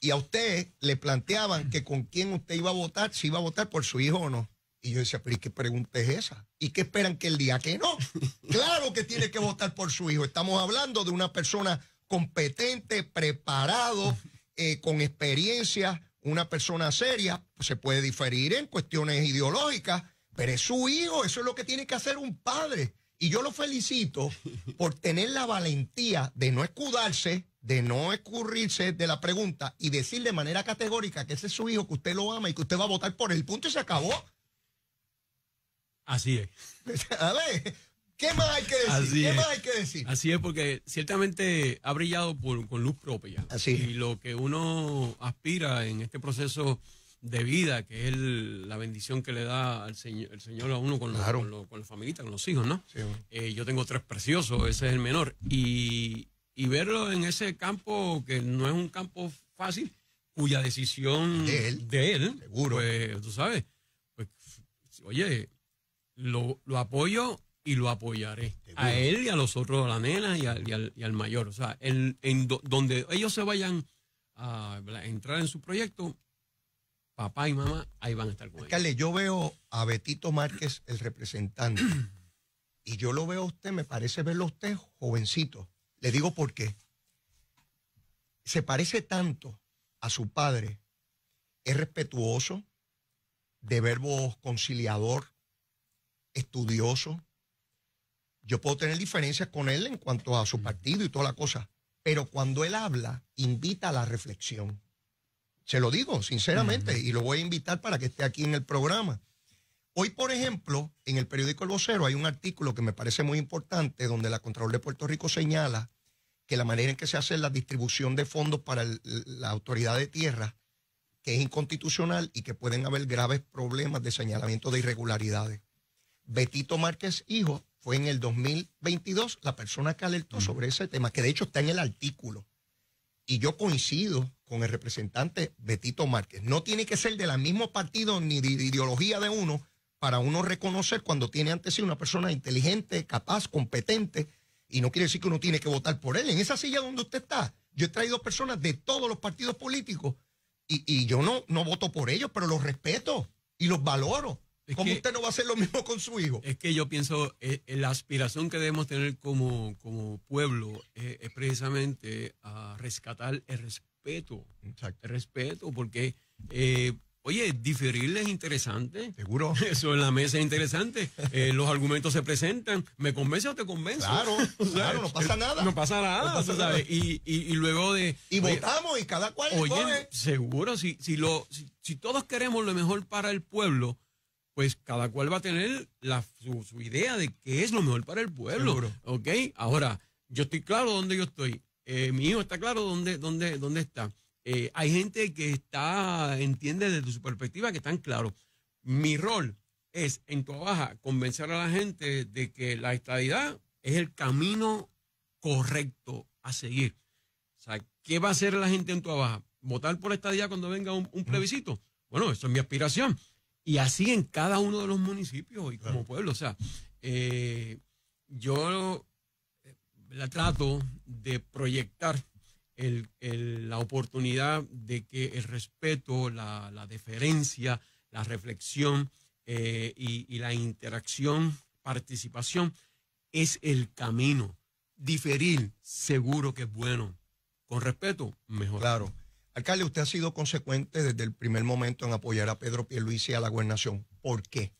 y a usted le planteaban que con quién usted iba a votar, si iba a votar por su hijo o no. Y yo decía, pero ¿y qué pregunta es esa? ¿Y qué esperan que el día que no? Claro que tiene que votar por su hijo. Estamos hablando de una persona competente, preparado, eh, con experiencia, una persona seria. Se puede diferir en cuestiones ideológicas, pero es su hijo, eso es lo que tiene que hacer un padre. Y yo lo felicito por tener la valentía de no escudarse, de no escurrirse de la pregunta y decir de manera categórica que ese es su hijo, que usted lo ama y que usted va a votar por él. Punto y se acabó. Así es. ¿qué más hay que decir? Así es. que Así es, porque ciertamente ha brillado con luz propia. Así Y lo que uno aspira en este proceso de vida, que es la bendición que le da al señor, el Señor a uno con, los, con, con, la familia, con los hijos, ¿no? Eh, yo tengo tres preciosos, ese es el menor. Y, verlo en ese campo, que no es un campo fácil, cuya decisión de él, de él seguro. Pues, tú sabes, pues, oye, lo, apoyo y lo apoyaré. A él y a los otros, a la nena y al, mayor. O sea, en, donde ellos se vayan a entrar en su proyecto, papá y mamá ahí van a estar con yo veo a Betito Márquez, el representante, y yo lo veo a usted, me parece verlo a usted jovencito. Le digo por qué. Se parece tanto a su padre. Es respetuoso, de verbo conciliador, estudioso. Yo puedo tener diferencias con él en cuanto a su partido y toda la cosa, pero cuando él habla, invita a la reflexión. Se lo digo sinceramente y lo voy a invitar para que esté aquí en el programa. Hoy, por ejemplo, en el periódico El Vocero hay un artículo que me parece muy importante donde la Contralor de Puerto Rico señala que la manera en que se hace la distribución de fondos para la autoridad de tierra, que es inconstitucional y que pueden haber graves problemas de señalamiento de irregularidades. Betito Márquez Hijo fue en el 2022 la persona que alertó sobre ese tema, que de hecho está en el artículo. Y yo coincido con el representante Betito Márquez. No tiene que ser de la mismo partido ni de ideología de uno para uno reconocer cuando tiene ante sí una persona inteligente, capaz, competente, y no quiere decir que uno tiene que votar por él. En esa silla donde usted está, yo he traído personas de todos los partidos políticos y, yo no, no voto por ellos, pero los respeto y los valoro. ¿Cómo usted no va a hacer lo mismo con su hijo? Es que yo pienso, que eh, eh, la aspiración que debemos tener como, pueblo eh, es precisamente a rescatar el respeto respeto. Exacto. Respeto, porque, eh, oye, diferirle es interesante. Seguro. Eso en la mesa es interesante. Eh, los argumentos se presentan. ¿Me convence o te convence? Claro, claro, no pasa nada. No pasa nada, ¿sabes? Y, luego de. Y votamos y cada cual. Oye, seguro, si, si, lo, si, todos queremos lo mejor para el pueblo pues cada cual va a tener su, idea de qué es lo mejor para el pueblo. Seguro. ¿Ok? Ahora, yo estoy claro donde yo estoy. Eh, mi hijo está claro dónde, dónde, dónde está. Eh, hay gente que está, entiende desde su perspectiva que están claro. Mi rol es en tu baja convencer a la gente de que la estadidad es el camino correcto a seguir. O sea, ¿qué va a hacer la gente en tu baja? ¿Votar por estadidad cuando venga un, mm. plebiscito? Bueno, eso es mi aspiración. Y así en cada uno de los municipios y como pueblo. O sea, eh, yo la trato de proyectar la oportunidad de que el respeto, la, deferencia, la reflexión eh, y, la interacción, participación, es el camino. Diferir, seguro que es bueno. Con respeto, mejor. Claro. Alcalde, usted ha sido consecuente desde el primer momento en apoyar a Pedro Pierluisi y a la gobernación. ¿Por qué?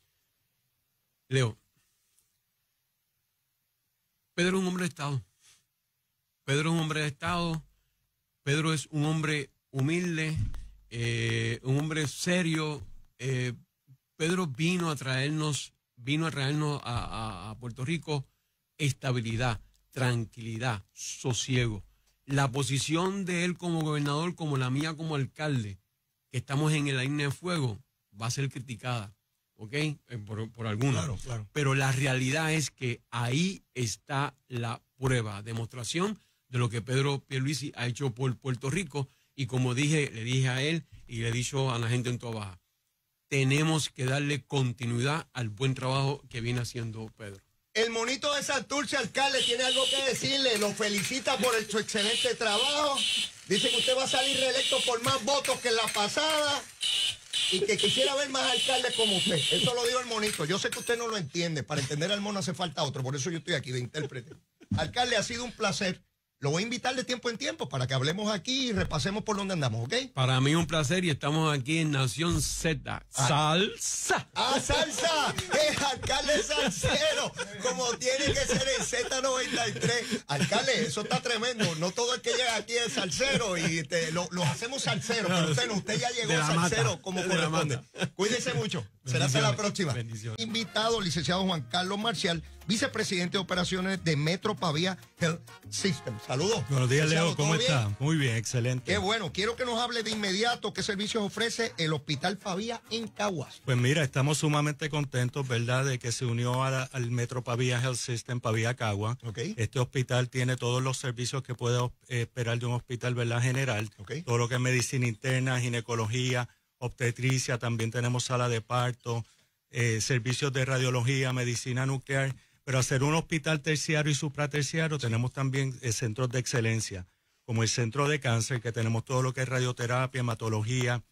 Leo, Pedro es un hombre de Estado. Pedro es un hombre de Estado. Pedro es un hombre humilde, eh, un hombre serio. Eh, Pedro vino a traernos, vino a traernos a, a Puerto Rico estabilidad, tranquilidad, sosiego. La posición de él como gobernador, como la mía como alcalde, que estamos en el aire de fuego, va a ser criticada. ¿ok? Eh, por, por algunos. Claro, Pero la realidad es que ahí está la prueba, demostración de lo que Pedro Pierluisi ha hecho por Puerto Rico. Y como dije, le dije a él y le he dicho a la gente en toda Baja, tenemos que darle continuidad al buen trabajo que viene haciendo Pedro. El monito de Santurce, alcalde, tiene algo que decirle. Lo felicita por su excelente trabajo. Dice que usted va a salir reelecto por más votos que la pasada y que quisiera ver más alcalde como usted. Eso lo digo el monito. Yo sé que usted no lo entiende. Para entender al mono hace falta otro. Por eso yo estoy aquí de intérprete. Alcalde, ha sido un placer. Lo voy a invitar de tiempo en tiempo para que hablemos aquí y repasemos por dónde andamos, ¿ok? Para mí un placer y estamos aquí en Nación Z. Ah. Salsa. ¡Ah, salsa! ¡Es alcalde salsero! Como tiene que ser en Z93. Alcalde, eso está tremendo. No todo el que llega aquí es salsero y te, lo, hacemos salsero. Pero usted, ya llegó salsero como corresponde. Cuídese mucho. Será hasta la próxima. Invitado, licenciado Juan Carlos Marcial, vicepresidente de operaciones de Metro Pavía Health System. Saludos. Buenos días, Leo. ¿Cómo está? Muy bien, excelente. Qué bueno. Quiero que nos hable de inmediato qué servicios ofrece el Hospital Pavía en Caguas. Pues mira, estamos sumamente contentos, ¿verdad?, de que se unió al Metro Pavía Health System Pavía Caguas. Este hospital tiene todos los servicios que puede eh, esperar de un hospital, ¿verdad?, general. Todo lo que es medicina interna, ginecología, obstetricia, también tenemos sala de parto, eh, servicios de radiología, medicina nuclear, pero hacer un hospital terciario y supraterciario tenemos también eh, centros de excelencia, como el centro de cáncer, que tenemos todo lo que es radioterapia, hematología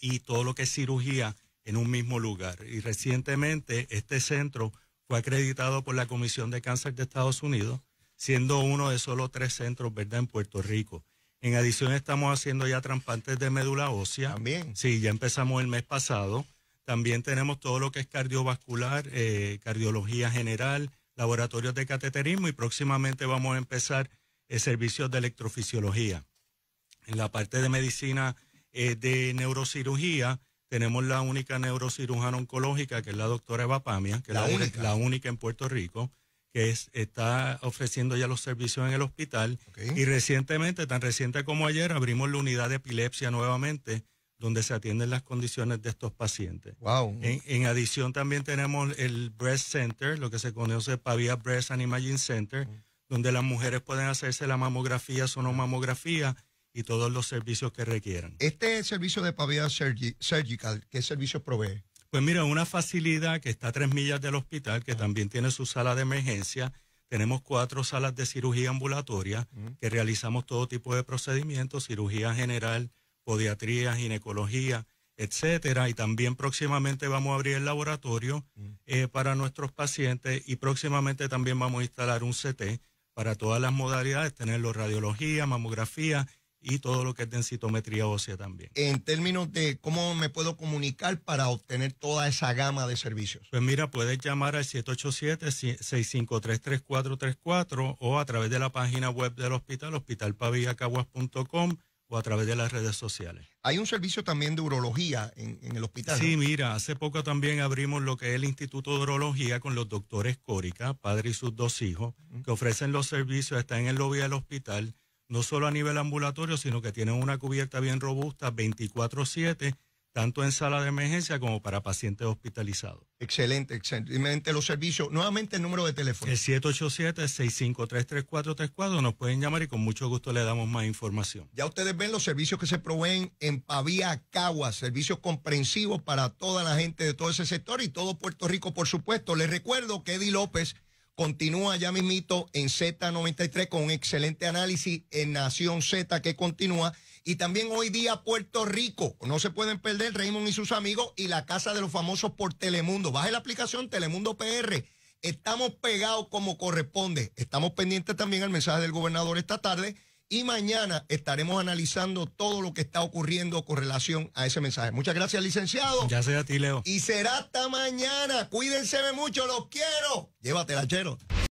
y todo lo que es cirugía en un mismo lugar. Y recientemente este centro fue acreditado por la Comisión de Cáncer de Estados Unidos, siendo uno de solo tres centros, ¿verdad?, en Puerto Rico. En adición estamos haciendo ya trampantes de médula ósea. También. Sí, ya empezamos el mes pasado. También tenemos todo lo que es cardiovascular, eh, cardiología general, laboratorios de cateterismo y próximamente vamos a empezar eh, servicios de electrofisiología. En la parte de medicina eh, de neurocirugía tenemos la única neurocirujana oncológica, que es la doctora Eva que es la única en Puerto Rico que está ofreciendo ya los servicios en el hospital. Y recientemente, tan reciente como ayer, abrimos la unidad de epilepsia nuevamente, donde se atienden las condiciones de estos pacientes. En, adición, también tenemos el Breast Center, lo que se conoce Pavia Breast and Imaging Center, donde las mujeres pueden hacerse la mamografía, sonomamografía y todos los servicios que requieran. Este servicio de Pavia Surgical, ¿qué servicios provee? Pues mira, una facilidad que está a tres millas del hospital, que también tiene su sala de emergencia. Tenemos cuatro salas de cirugía ambulatoria que realizamos todo tipo de procedimientos, cirugía general, podiatría, ginecología, etcétera. Y también próximamente vamos a abrir el laboratorio eh, para nuestros pacientes y próximamente también vamos a instalar un CT para todas las modalidades, tenerlo radiología, mamografía, y todo lo que es densitometría ósea también. En términos de cómo me puedo comunicar para obtener toda esa gama de servicios. Pues mira, puedes llamar al 787-653-3434 o a través de la página web del hospital, hospitalpavillacaguas.com o a través de las redes sociales. Hay un servicio también de urología en, el hospital. Sí, mira, hace poco también abrimos lo que es el Instituto de Urología con los doctores Córica, padre y sus dos hijos, que ofrecen los servicios, están en el lobby del hospital no solo a nivel ambulatorio, sino que tienen una cubierta bien robusta 24/7, tanto en sala de emergencia como para pacientes hospitalizados. Excelente, excelente. Los servicios, nuevamente el número de teléfono. El 787-653-3434, nos pueden llamar y con mucho gusto le damos más información. Ya ustedes ven los servicios que se proveen en Pavía, Caguas, servicios comprensivos para toda la gente de todo ese sector y todo Puerto Rico, por supuesto. Les recuerdo que Eddie López Continúa ya mismito en Z93 con un excelente análisis en Nación Z que continúa. Y también hoy día Puerto Rico. No se pueden perder Raymond y sus amigos y la Casa de los Famosos por Telemundo. Baje la aplicación Telemundo PR. Estamos pegados como corresponde. Estamos pendientes también al mensaje del gobernador esta tarde. Y mañana estaremos analizando todo lo que está ocurriendo con relación a ese mensaje. Muchas gracias, licenciado. Ya sea a ti, Leo. Y será hasta mañana. Cuídense mucho, los quiero. Llévatela, chero.